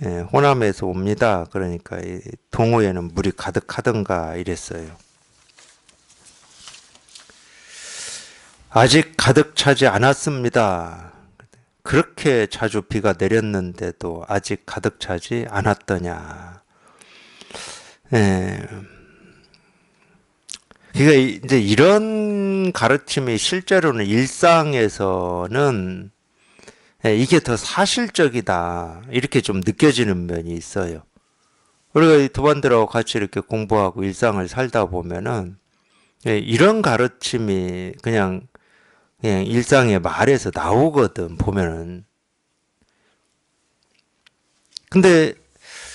예, 호남에서 옵니다. 그러니까 이 동호에는 물이 가득하던가 이랬어요. 아직 가득 차지 않았습니다. 그렇게 자주 비가 내렸는데도 아직 가득 차지 않았더냐. 예. 그러니까 이제 이런 가르침이 실제로는 일상에서는 예, 이게 더 사실적이다 이렇게 좀 느껴지는 면이 있어요. 우리가 두반들하고 같이 이렇게 공부하고 일상을 살다 보면은 예, 이런 가르침이 그냥 그냥 예, 일상의 말에서 나오거든 보면은. 근데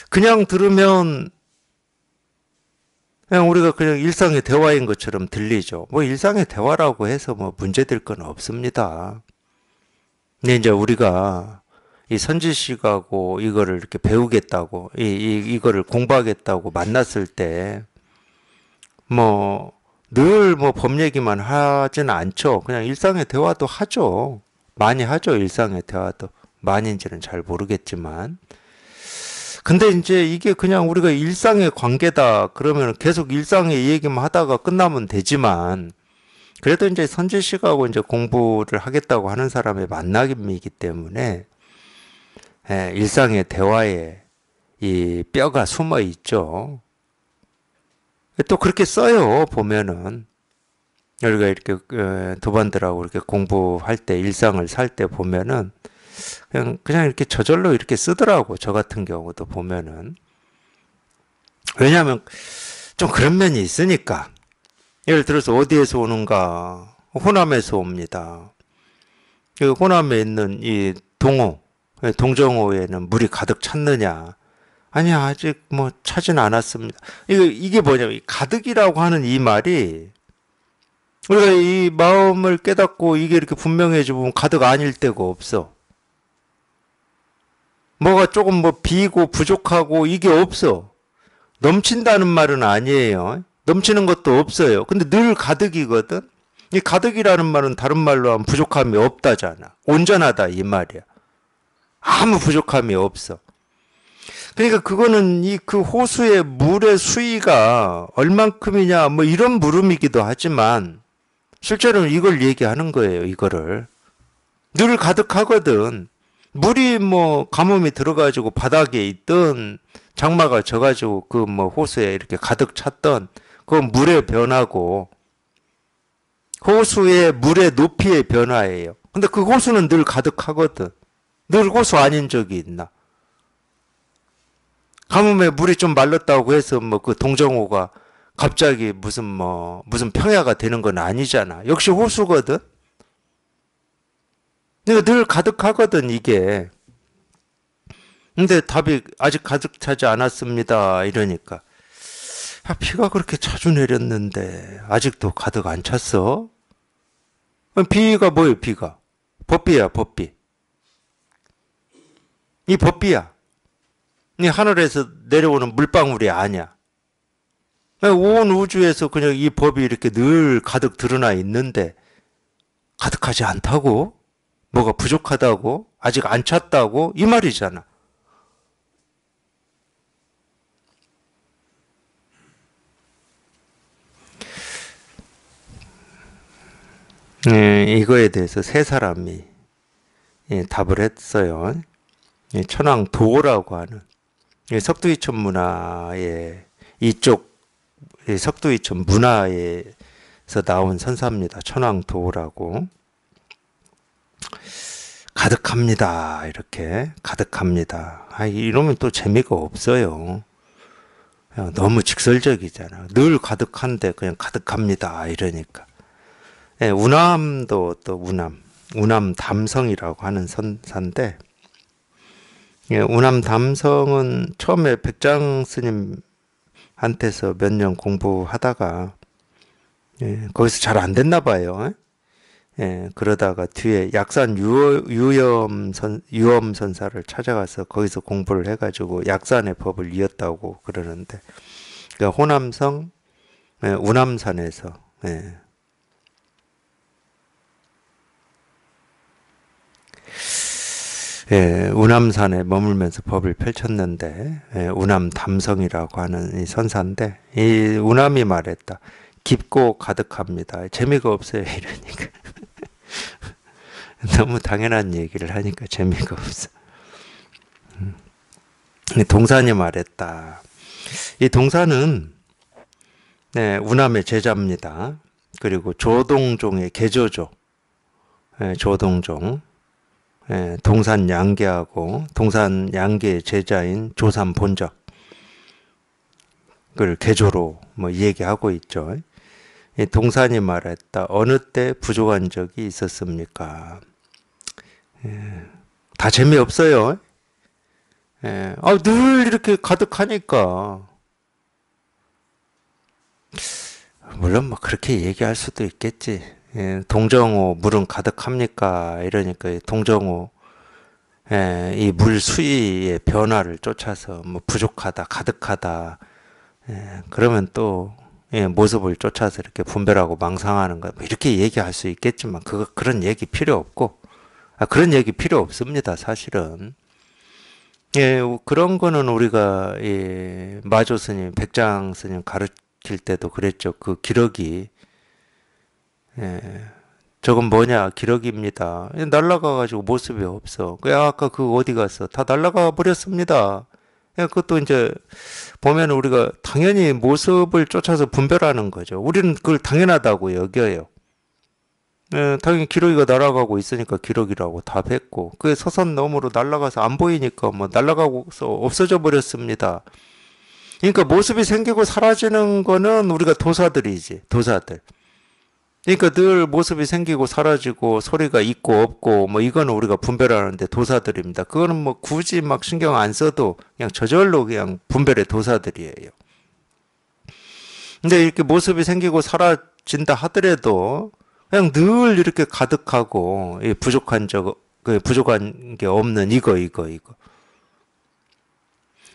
그냥 들으면 그냥 우리가 그냥 일상의 대화인 것처럼 들리죠. 뭐 일상의 대화라고 해서 뭐 문제될 건 없습니다. 근데 이제 우리가 이 선지식하고 이거를 이렇게 배우겠다고 이, 이 이거를 공부하겠다고 만났을 때 뭐 늘 뭐 법 얘기만 하진 않죠. 그냥 일상의 대화도 하죠. 많이 하죠. 일상의 대화도 많이인지는 잘 모르겠지만 근데 이제 이게 그냥 우리가 일상의 관계다 그러면 계속 일상의 얘기만 하다가 끝나면 되지만 그래도 이제 선지 씨하고 이제 공부를 하겠다고 하는 사람의 만남이기 때문에 예, 일상의 대화에 이 뼈가 숨어 있죠. 또 그렇게 써요 보면은 우리가 이렇게 어, 두번들하고 이렇게 공부할 때 일상을 살 때 보면은 그냥, 그냥 이렇게 저절로 이렇게 쓰더라고. 저 같은 경우도 보면은. 왜냐하면 좀 그런 면이 있으니까. 예를 들어서 어디에서 오는가? 호남에서 옵니다. 그 호남에 있는 이 동호, 동정호에는 물이 가득 찼느냐? 아니야, 아직 뭐 차진 않았습니다. 이게, 이게 뭐냐면, 가득이라고 하는 이 말이, 우리가 이 마음을 깨닫고 이게 이렇게 분명해져 면 가득 아닐 때가 없어. 뭐가 조금 뭐 비고 부족하고 이게 없어. 넘친다는 말은 아니에요. 넘치는 것도 없어요. 근데 늘 가득이거든. 이 가득이라는 말은 다른 말로 하면 부족함이 없다잖아. 온전하다 이 말이야. 아무 부족함이 없어. 그러니까 그거는 이 그 호수의 물의 수위가 얼만큼이냐 뭐 이런 물음이기도 하지만 실제로는 이걸 얘기하는 거예요. 이거를 늘 가득하거든. 물이 뭐 가뭄이 들어가지고 바닥에 있던 장마가 져가지고 그 뭐 호수에 이렇게 가득 찼던 그 물의 변화고 호수의 물의 높이의 변화예요. 근데 그 호수는 늘 가득하거든. 늘 호수 아닌 적이 있나? 가뭄에 물이 좀 말랐다고 해서 뭐 그 동정호가 갑자기 무슨 뭐 무슨 평야가 되는 건 아니잖아. 역시 호수거든. 내가 그러니까 늘 가득하거든 이게. 근데 답이 아직 가득 차지 않았습니다. 이러니까 야, 아, 비가 그렇게 자주 내렸는데 아직도 가득 안 찼어? 비가 뭐예요? 비가 법비야 법비. 이 법비야. 이 하늘에서 내려오는 물방울이 아니야. 온 우주에서 그냥 이 법이 이렇게 늘 가득 드러나 있는데 가득하지 않다고? 뭐가 부족하다고 아직 안 찼다고 이 말이잖아. 예, 이거에 대해서 세 사람이 예, 답을 했어요. 예, 천황 도라고 하는 예, 석두이천 문화의 이쪽 예, 석두이천 문화에서 나온 선사입니다. 천황 도라고. 가득합니다. 이렇게 가득합니다. 아, 이러면 또 재미가 없어요. 어, 너무 직설적이잖아. 늘 가득한데 그냥 가득합니다. 이러니까. 예, 우남도 또 우남, 우남 담성이라고 하는 선사데 예, 우남 담성은 처음에 백장 스님한테서 몇 년 공부하다가 예, 거기서 잘 안 됐나 봐요. 예, 그러다가 뒤에 약산 유어, 유염 선, 유엄 선사를 찾아가서 거기서 공부를 해가지고 약산의 법을 이었다고 그러는데, 그러니까 호남성, 예, 우남산에서, 예. 예, 우남산에 머물면서 법을 펼쳤는데 예, 우남 담성이라고 하는 이 선사인데 이 우남이 말했다. 깊고 가득합니다. 재미가 없어요 이러니까 너무 당연한 얘기를 하니까 재미가 없어. 음. 동산이 말했다. 이 동산은 네, 우남의 제자입니다. 그리고 조동종의 개조조, 네, 조동종, 네, 동산 양계하고 동산 양계의 제자인 조산 본적, 그걸 개조로 뭐 얘기하고 있죠. 예, 동산이 말했다. 어느 때 부족한 적이 있었습니까? 예, 다 재미없어요. 예, 아, 늘 이렇게 가득하니까. 물론 뭐 그렇게 얘기할 수도 있겠지. 동정호 물은 가득합니까? 이러니까 동정호 이 물 수위의 변화를 쫓아서 뭐 부족하다, 가득하다. 그러면 또 예, 모습을 쫓아서 이렇게 분별하고 망상하는 것 뭐 이렇게 얘기할 수 있겠지만 그 그런 얘기 필요 없고 아, 그런 얘기 필요 없습니다 사실은 예 그런 거는 우리가 예, 마조 스님 백장 스님 가르칠 때도 그랬죠 그 기러기 예 저건 뭐냐 기러기입니다 예, 날라가 가지고 모습이 없어 그, 아까 그 어디 갔어 다 날라가 버렸습니다 예, 그것도 이제 보면 우리가 당연히 모습을 쫓아서 분별하는 거죠. 우리는 그걸 당연하다고 여겨요. 네, 당연히 기러기가 날아가고 있으니까 기러기라고 답했고 그게 서산 너머로 날아가서 안 보이니까 뭐 날아가고서 없어져 버렸습니다. 그러니까 모습이 생기고 사라지는 거는 우리가 도사들이지 도사들. 그러니까 늘 모습이 생기고 사라지고 소리가 있고 없고 뭐 이거는 우리가 분별하는데 도사들입니다. 그거는 뭐 굳이 막 신경 안 써도 그냥 저절로 그냥 분별의 도사들이에요. 근데 이렇게 모습이 생기고 사라진다 하더라도 그냥 늘 이렇게 가득하고 예, 부족한 적 그 부족한 게 없는 이거 이거 이거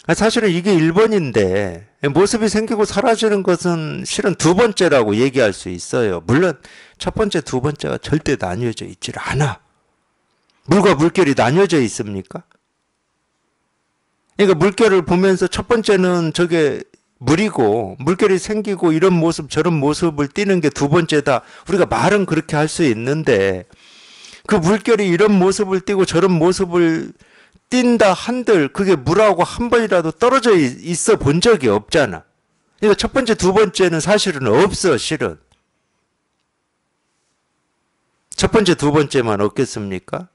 아, 사실은 이게 1번인데 모습이 생기고 사라지는 것은 실은 두 번째라고 얘기할 수 있어요. 물론 첫 번째, 두 번째가 절대 나뉘어져 있질 않아. 물과 물결이 나뉘어져 있습니까? 그러니까 물결을 보면서 첫 번째는 저게 물이고 물결이 생기고 이런 모습 저런 모습을 띠는 게 두 번째다. 우리가 말은 그렇게 할 수 있는데 그 물결이 이런 모습을 띠고 저런 모습을 뛴다 한들 그게 물하고 한 번이라도 떨어져 있어 본 적이 없잖아. 그러니까 첫 번째, 두 번째는 사실은 없어, 실은. 첫 번째, 두 번째만 없겠습니까?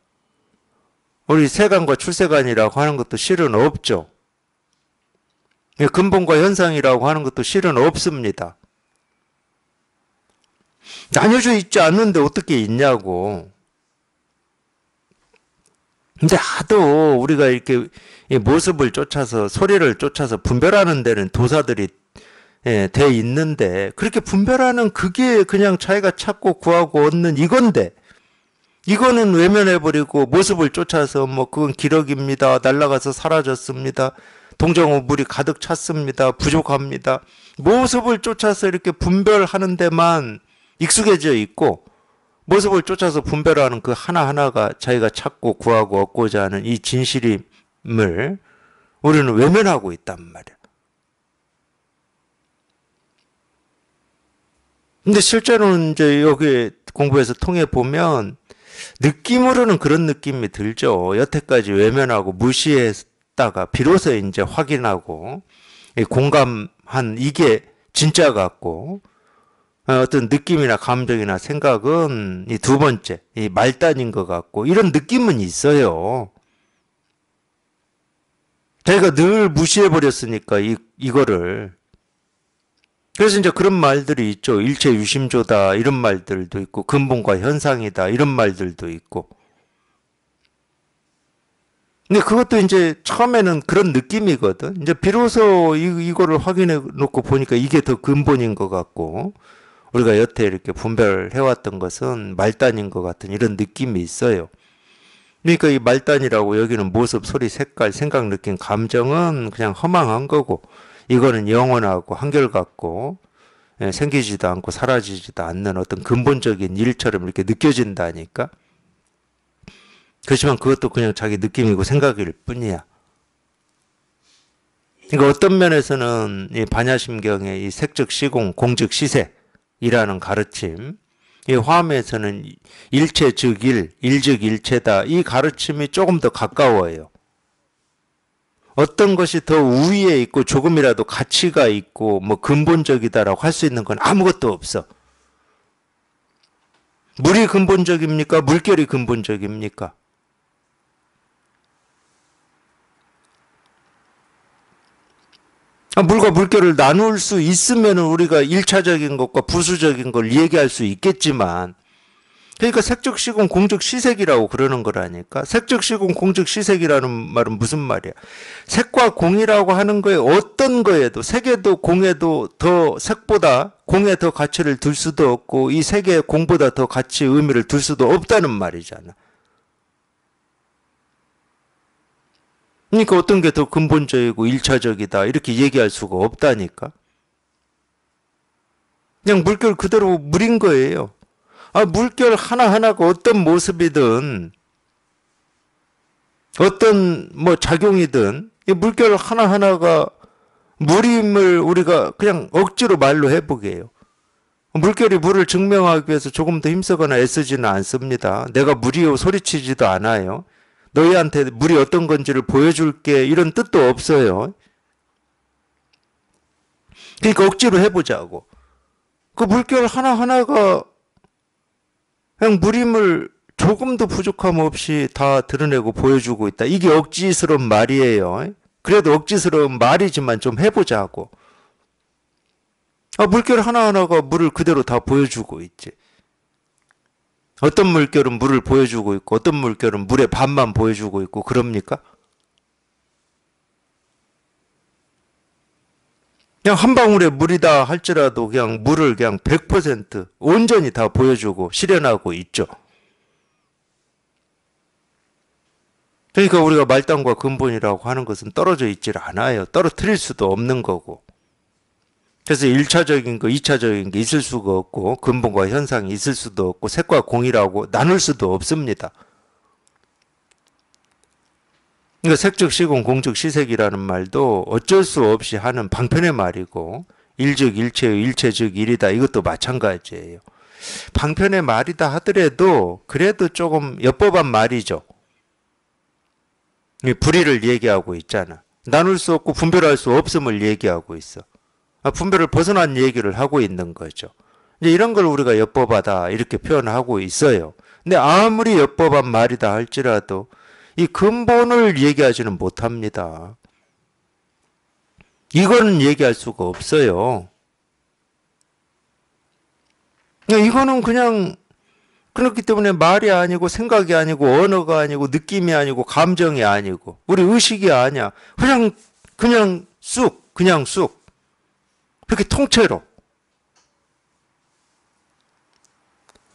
우리 세간과 출세간이라고 하는 것도 실은 없죠. 그러니까 근본과 현상이라고 하는 것도 실은 없습니다. 나뉘어져 있지 않는데 어떻게 있냐고. 근데 하도 우리가 이렇게 모습을 쫓아서 소리를 쫓아서 분별하는 데는 도사들이 예, 돼 있는데 그렇게 분별하는 그게 그냥 자기가 찾고 구하고 얻는 이건데 이거는 외면해버리고 모습을 쫓아서 뭐 그건 기력입니다. 날라가서 사라졌습니다. 동정호 물이 가득 찼습니다. 부족합니다. 모습을 쫓아서 이렇게 분별하는 데만 익숙해져 있고 모습을 쫓아서 분별하는 그 하나하나가 자기가 찾고 구하고 얻고자 하는 이 진실임을 우리는 외면하고 있단 말이야. 근데 실제로는 이제 여기 공부해서 통해 보면 느낌으로는 그런 느낌이 들죠. 여태까지 외면하고 무시했다가 비로소 이제 확인하고 공감한 이게 진짜 같고 어떤 느낌이나 감정이나 생각은 이 두 번째, 이 말단인 것 같고, 이런 느낌은 있어요. 자기가 늘 무시해버렸으니까, 이, 이거를. 그래서 이제 그런 말들이 있죠. 일체 유심조다, 이런 말들도 있고, 근본과 현상이다, 이런 말들도 있고. 근데 그것도 이제 처음에는 그런 느낌이거든. 이제 비로소 이, 이거를 확인해 놓고 보니까 이게 더 근본인 것 같고, 우리가 여태 이렇게 분별해왔던 것은 말단인 것 같은 이런 느낌이 있어요. 그러니까 이 말단이라고 여기는 모습, 소리, 색깔, 생각, 느낌, 감정은 그냥 허망한 거고 이거는 영원하고 한결같고 예, 생기지도 않고 사라지지도 않는 어떤 근본적인 일처럼 이렇게 느껴진다니까. 그렇지만 그것도 그냥 자기 느낌이고 생각일 뿐이야. 그러니까 어떤 면에서는 이 반야심경의 이 색즉 시공, 공즉 시세 이라는 가르침, 이화음에서는 일체 즉 일, 일즉 일체다. 이 가르침이 조금 더 가까워요. 어떤 것이 더 우위에 있고 조금이라도 가치가 있고 뭐 근본적이다라고 할 수 있는 건 아무것도 없어. 물이 근본적입니까? 물결이 근본적입니까? 아, 물과 물결을 나눌 수 있으면 우리가 일차적인 것과 부수적인 걸 얘기할 수 있겠지만 그러니까 색적시공 공적시색이라고 그러는 거라니까 색적시공 공적시색이라는 말은 무슨 말이야 색과 공이라고 하는 거에 어떤 거에도 색에도 공에도 더 색보다 공에 더 가치를 둘 수도 없고 이 색에 공보다 더 가치 의미를 둘 수도 없다는 말이잖아 그러니까 어떤 게 더 근본적이고 일차적이다 이렇게 얘기할 수가 없다니까. 그냥 물결 그대로 물인 거예요. 아, 물결 하나하나가 어떤 모습이든 어떤 뭐 작용이든 이 물결 하나하나가 물임을 우리가 그냥 억지로 말로 해보게요. 물결이 물을 증명하기 위해서 조금 더 힘쓰거나 애쓰지는 않습니다. 내가 물이요 소리치지도 않아요. 너희한테 물이 어떤 건지를 보여줄게 이런 뜻도 없어요. 그러니까 억지로 해보자고. 그 물결 하나하나가 그냥 무림을 조금도 부족함 없이 다 드러내고 보여주고 있다. 이게 억지스러운 말이에요. 그래도 억지스러운 말이지만 좀 해보자고. 아, 물결 하나하나가 물을 그대로 다 보여주고 있지. 어떤 물결은 물을 보여주고 있고 어떤 물결은 물의 반만 보여주고 있고 그럽니까? 그냥 한 방울의 물이다 할지라도 그냥 물을 그냥 100% 온전히 다 보여주고 실현하고 있죠. 그러니까 우리가 말단과 근본이라고 하는 것은 떨어져 있질 않아요. 떨어뜨릴 수도 없는 거고. 그래서 1차적인 거, 2차적인 게 있을 수가 없고 근본과 현상이 있을 수도 없고 색과 공이라고 나눌 수도 없습니다. 그러니까 색즉 시공, 공즉 시색이라는 말도 어쩔 수 없이 하는 방편의 말이고 일즉 일체의 일체즉 일이다 이것도 마찬가지예요. 방편의 말이다 하더라도 그래도 조금 엿법한 말이죠. 불의를 얘기하고 있잖아. 나눌 수 없고 분별할 수 없음을 얘기하고 있어. 아, 분별을 벗어난 얘기를 하고 있는 거죠. 이제 이런 걸 우리가 여법하다 이렇게 표현하고 있어요. 근데 아무리 여법한 말이다 할지라도 이 근본을 얘기하지는 못합니다. 이거는 얘기할 수가 없어요. 그러니까 이거는 그냥 그렇기 때문에 말이 아니고 생각이 아니고 언어가 아니고 느낌이 아니고 감정이 아니고 우리 의식이 아니야. 그냥 그냥 쑥 그냥 쑥 그렇게 통째로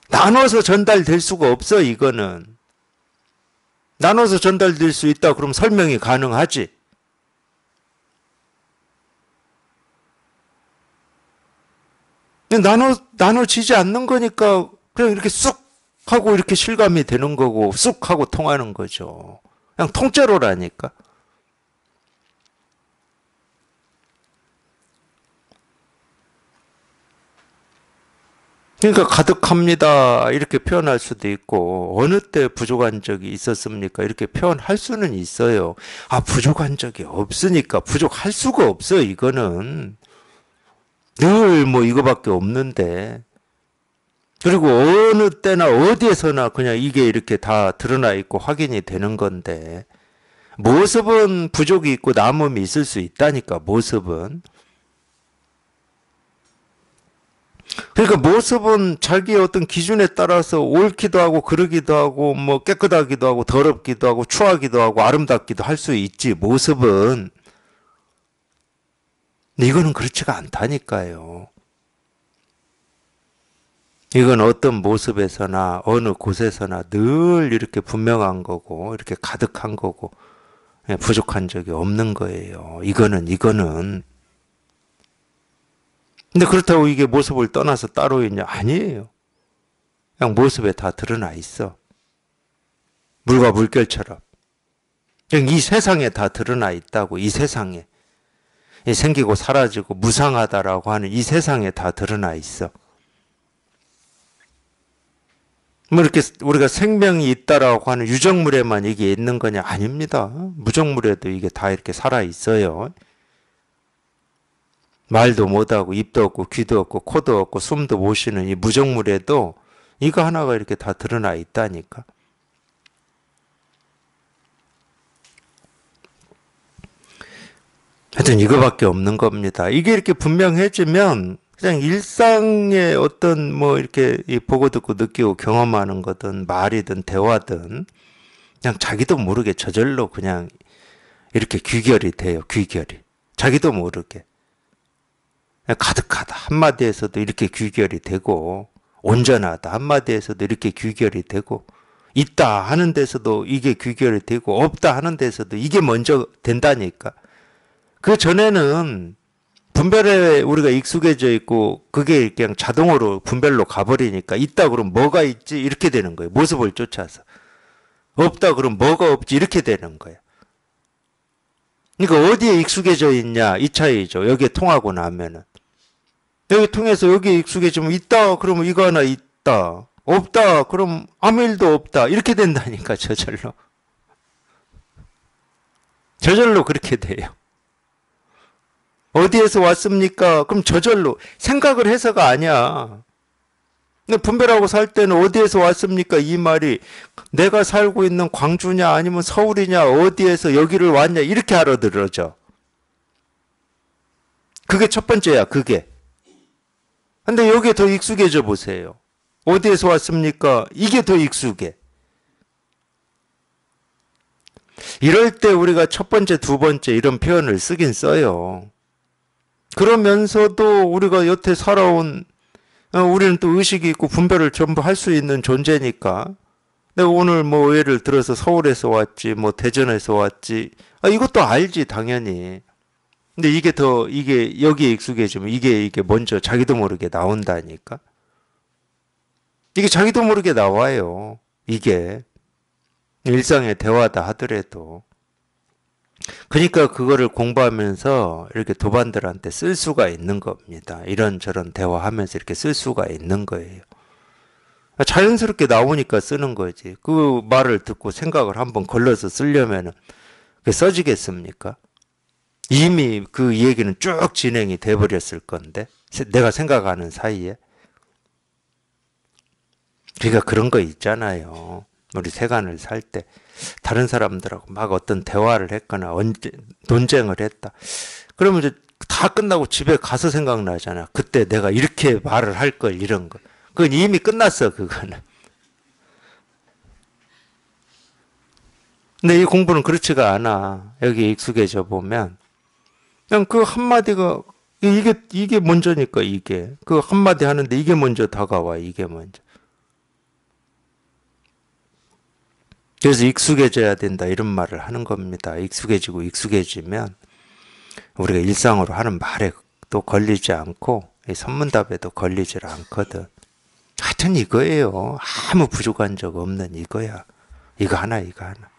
나눠서 전달될 수가 없어 이거는 나눠서 전달될 수 있다 그럼 설명이 가능하지 나눠 나눠지지 않는 거니까 그냥 이렇게 쑥 하고 이렇게 실감이 되는 거고 쑥 하고 통하는 거죠 그냥 통째로라니까 그러니까 가득합니다. 이렇게 표현할 수도 있고, 어느 때 부족한 적이 있었습니까? 이렇게 표현할 수는 있어요. 아, 부족한 적이 없으니까 부족할 수가 없어, 요 이거는. 늘 뭐 이거밖에 없는데. 그리고 어느 때나 어디에서나 그냥 이게 이렇게 다 드러나 있고 확인이 되는 건데. 모습은 부족이 있고 남음이 있을 수 있다니까, 모습은. 그러니까 모습은 자기의 어떤 기준에 따라서 옳기도 하고 그러기도 하고 뭐 깨끗하기도 하고 더럽기도 하고 추하기도 하고 아름답기도 할 수 있지 모습은 이거는 그렇지가 않다니까요. 이건 어떤 모습에서나 어느 곳에서나 늘 이렇게 분명한 거고 이렇게 가득한 거고 예, 부족한 적이 없는 거예요. 이거는 이거는 근데 그렇다고 이게 모습을 떠나서 따로 있냐? 아니에요. 그냥 모습에 다 드러나 있어. 물과 물결처럼. 그냥 이 세상에 다 드러나 있다고, 이 세상에. 생기고 사라지고 무상하다라고 하는 이 세상에 다 드러나 있어. 뭐 이렇게 우리가 생명이 있다라고 하는 유정물에만 이게 있는 거냐? 아닙니다. 무정물에도 이게 다 이렇게 살아 있어요. 말도 못하고 입도 없고 귀도 없고 코도 없고 숨도 못 쉬는 이 무정물에도 이거 하나가 이렇게 다 드러나 있다니까. 하여튼 이거밖에 없는 겁니다. 이게 이렇게 분명해지면 그냥 일상의 어떤 뭐 이렇게 보고 듣고 느끼고 경험하는 거든 말이든 대화든 그냥 자기도 모르게 저절로 그냥 이렇게 귀결이 돼요. 귀결이. 자기도 모르게. 가득하다 한마디에서도 이렇게 귀결이 되고 온전하다 한마디에서도 이렇게 귀결이 되고 있다 하는 데서도 이게 귀결이 되고 없다 하는 데서도 이게 먼저 된다니까. 그 전에는 분별에 우리가 익숙해져 있고 그게 그냥 자동으로 분별로 가버리니까 있다 그럼 뭐가 있지 이렇게 되는 거예요. 모습을 쫓아서 없다 그럼 뭐가 없지 이렇게 되는 거예요. 그러니까 어디에 익숙해져 있냐 이 차이죠. 여기에 통하고 나면은 여기 통해서 여기 익숙해지면 있다 그러면 이거 하나 있다 없다 그럼 아무 일도 없다 이렇게 된다니까 저절로 저절로 그렇게 돼요 어디에서 왔습니까 그럼 저절로 생각을 해서가 아니야 분별하고 살 때는 어디에서 왔습니까? 이 말이 내가 살고 있는 광주냐 아니면 서울이냐 어디에서 여기를 왔냐 이렇게 알아들어져. 그게 첫 번째야 그게. 근데 여기에 더 익숙해져 보세요. 어디에서 왔습니까? 이게 더 익숙해. 이럴 때 우리가 첫 번째, 두 번째 이런 표현을 쓰긴 써요. 그러면서도 우리가 여태 살아온 어, 우리는 또 의식이 있고 분별을 전부 할 수 있는 존재니까 내가 오늘 뭐 예를 들어서 서울에서 왔지 뭐 대전에서 왔지 아, 이것도 알지 당연히 근데 이게 더 이게 여기에 익숙해지면 이게 이게 먼저 자기도 모르게 나온다니까. 이게 자기도 모르게 나와요. 이게 일상의 대화다 하더라도. 그러니까 그거를 공부하면서 이렇게 도반들한테 쓸 수가 있는 겁니다. 이런저런 대화하면서 이렇게 쓸 수가 있는 거예요. 자연스럽게 나오니까 쓰는 거지. 그 말을 듣고 생각을 한번 걸러서 쓰려면 써지겠습니까? 이미 그 얘기는 쭉 진행이 돼버렸을 건데 내가 생각하는 사이에 그러니까 그런 거 있잖아요. 우리 세간을 살 때 다른 사람들하고 막 어떤 대화를 했거나 언제 논쟁을 했다. 그러면 이제 다 끝나고 집에 가서 생각나잖아. 그때 내가 이렇게 말을 할 걸 이런 거. 그건 이미 끝났어 그거는. 근데 이 공부는 그렇지가 않아. 여기 익숙해져 보면 그냥 그 한마디가 이게 이게 먼저니까 이게 그 한마디 하는데 이게 먼저 다가와 이게 먼저 그래서 익숙해져야 된다 이런 말을 하는 겁니다 익숙해지고 익숙해지면 우리가 일상으로 하는 말에 또 걸리지 않고 선문답에도 걸리질 않거든 하여튼 이거예요 아무 부족한 적 없는 이거야 이거 하나 이거 하나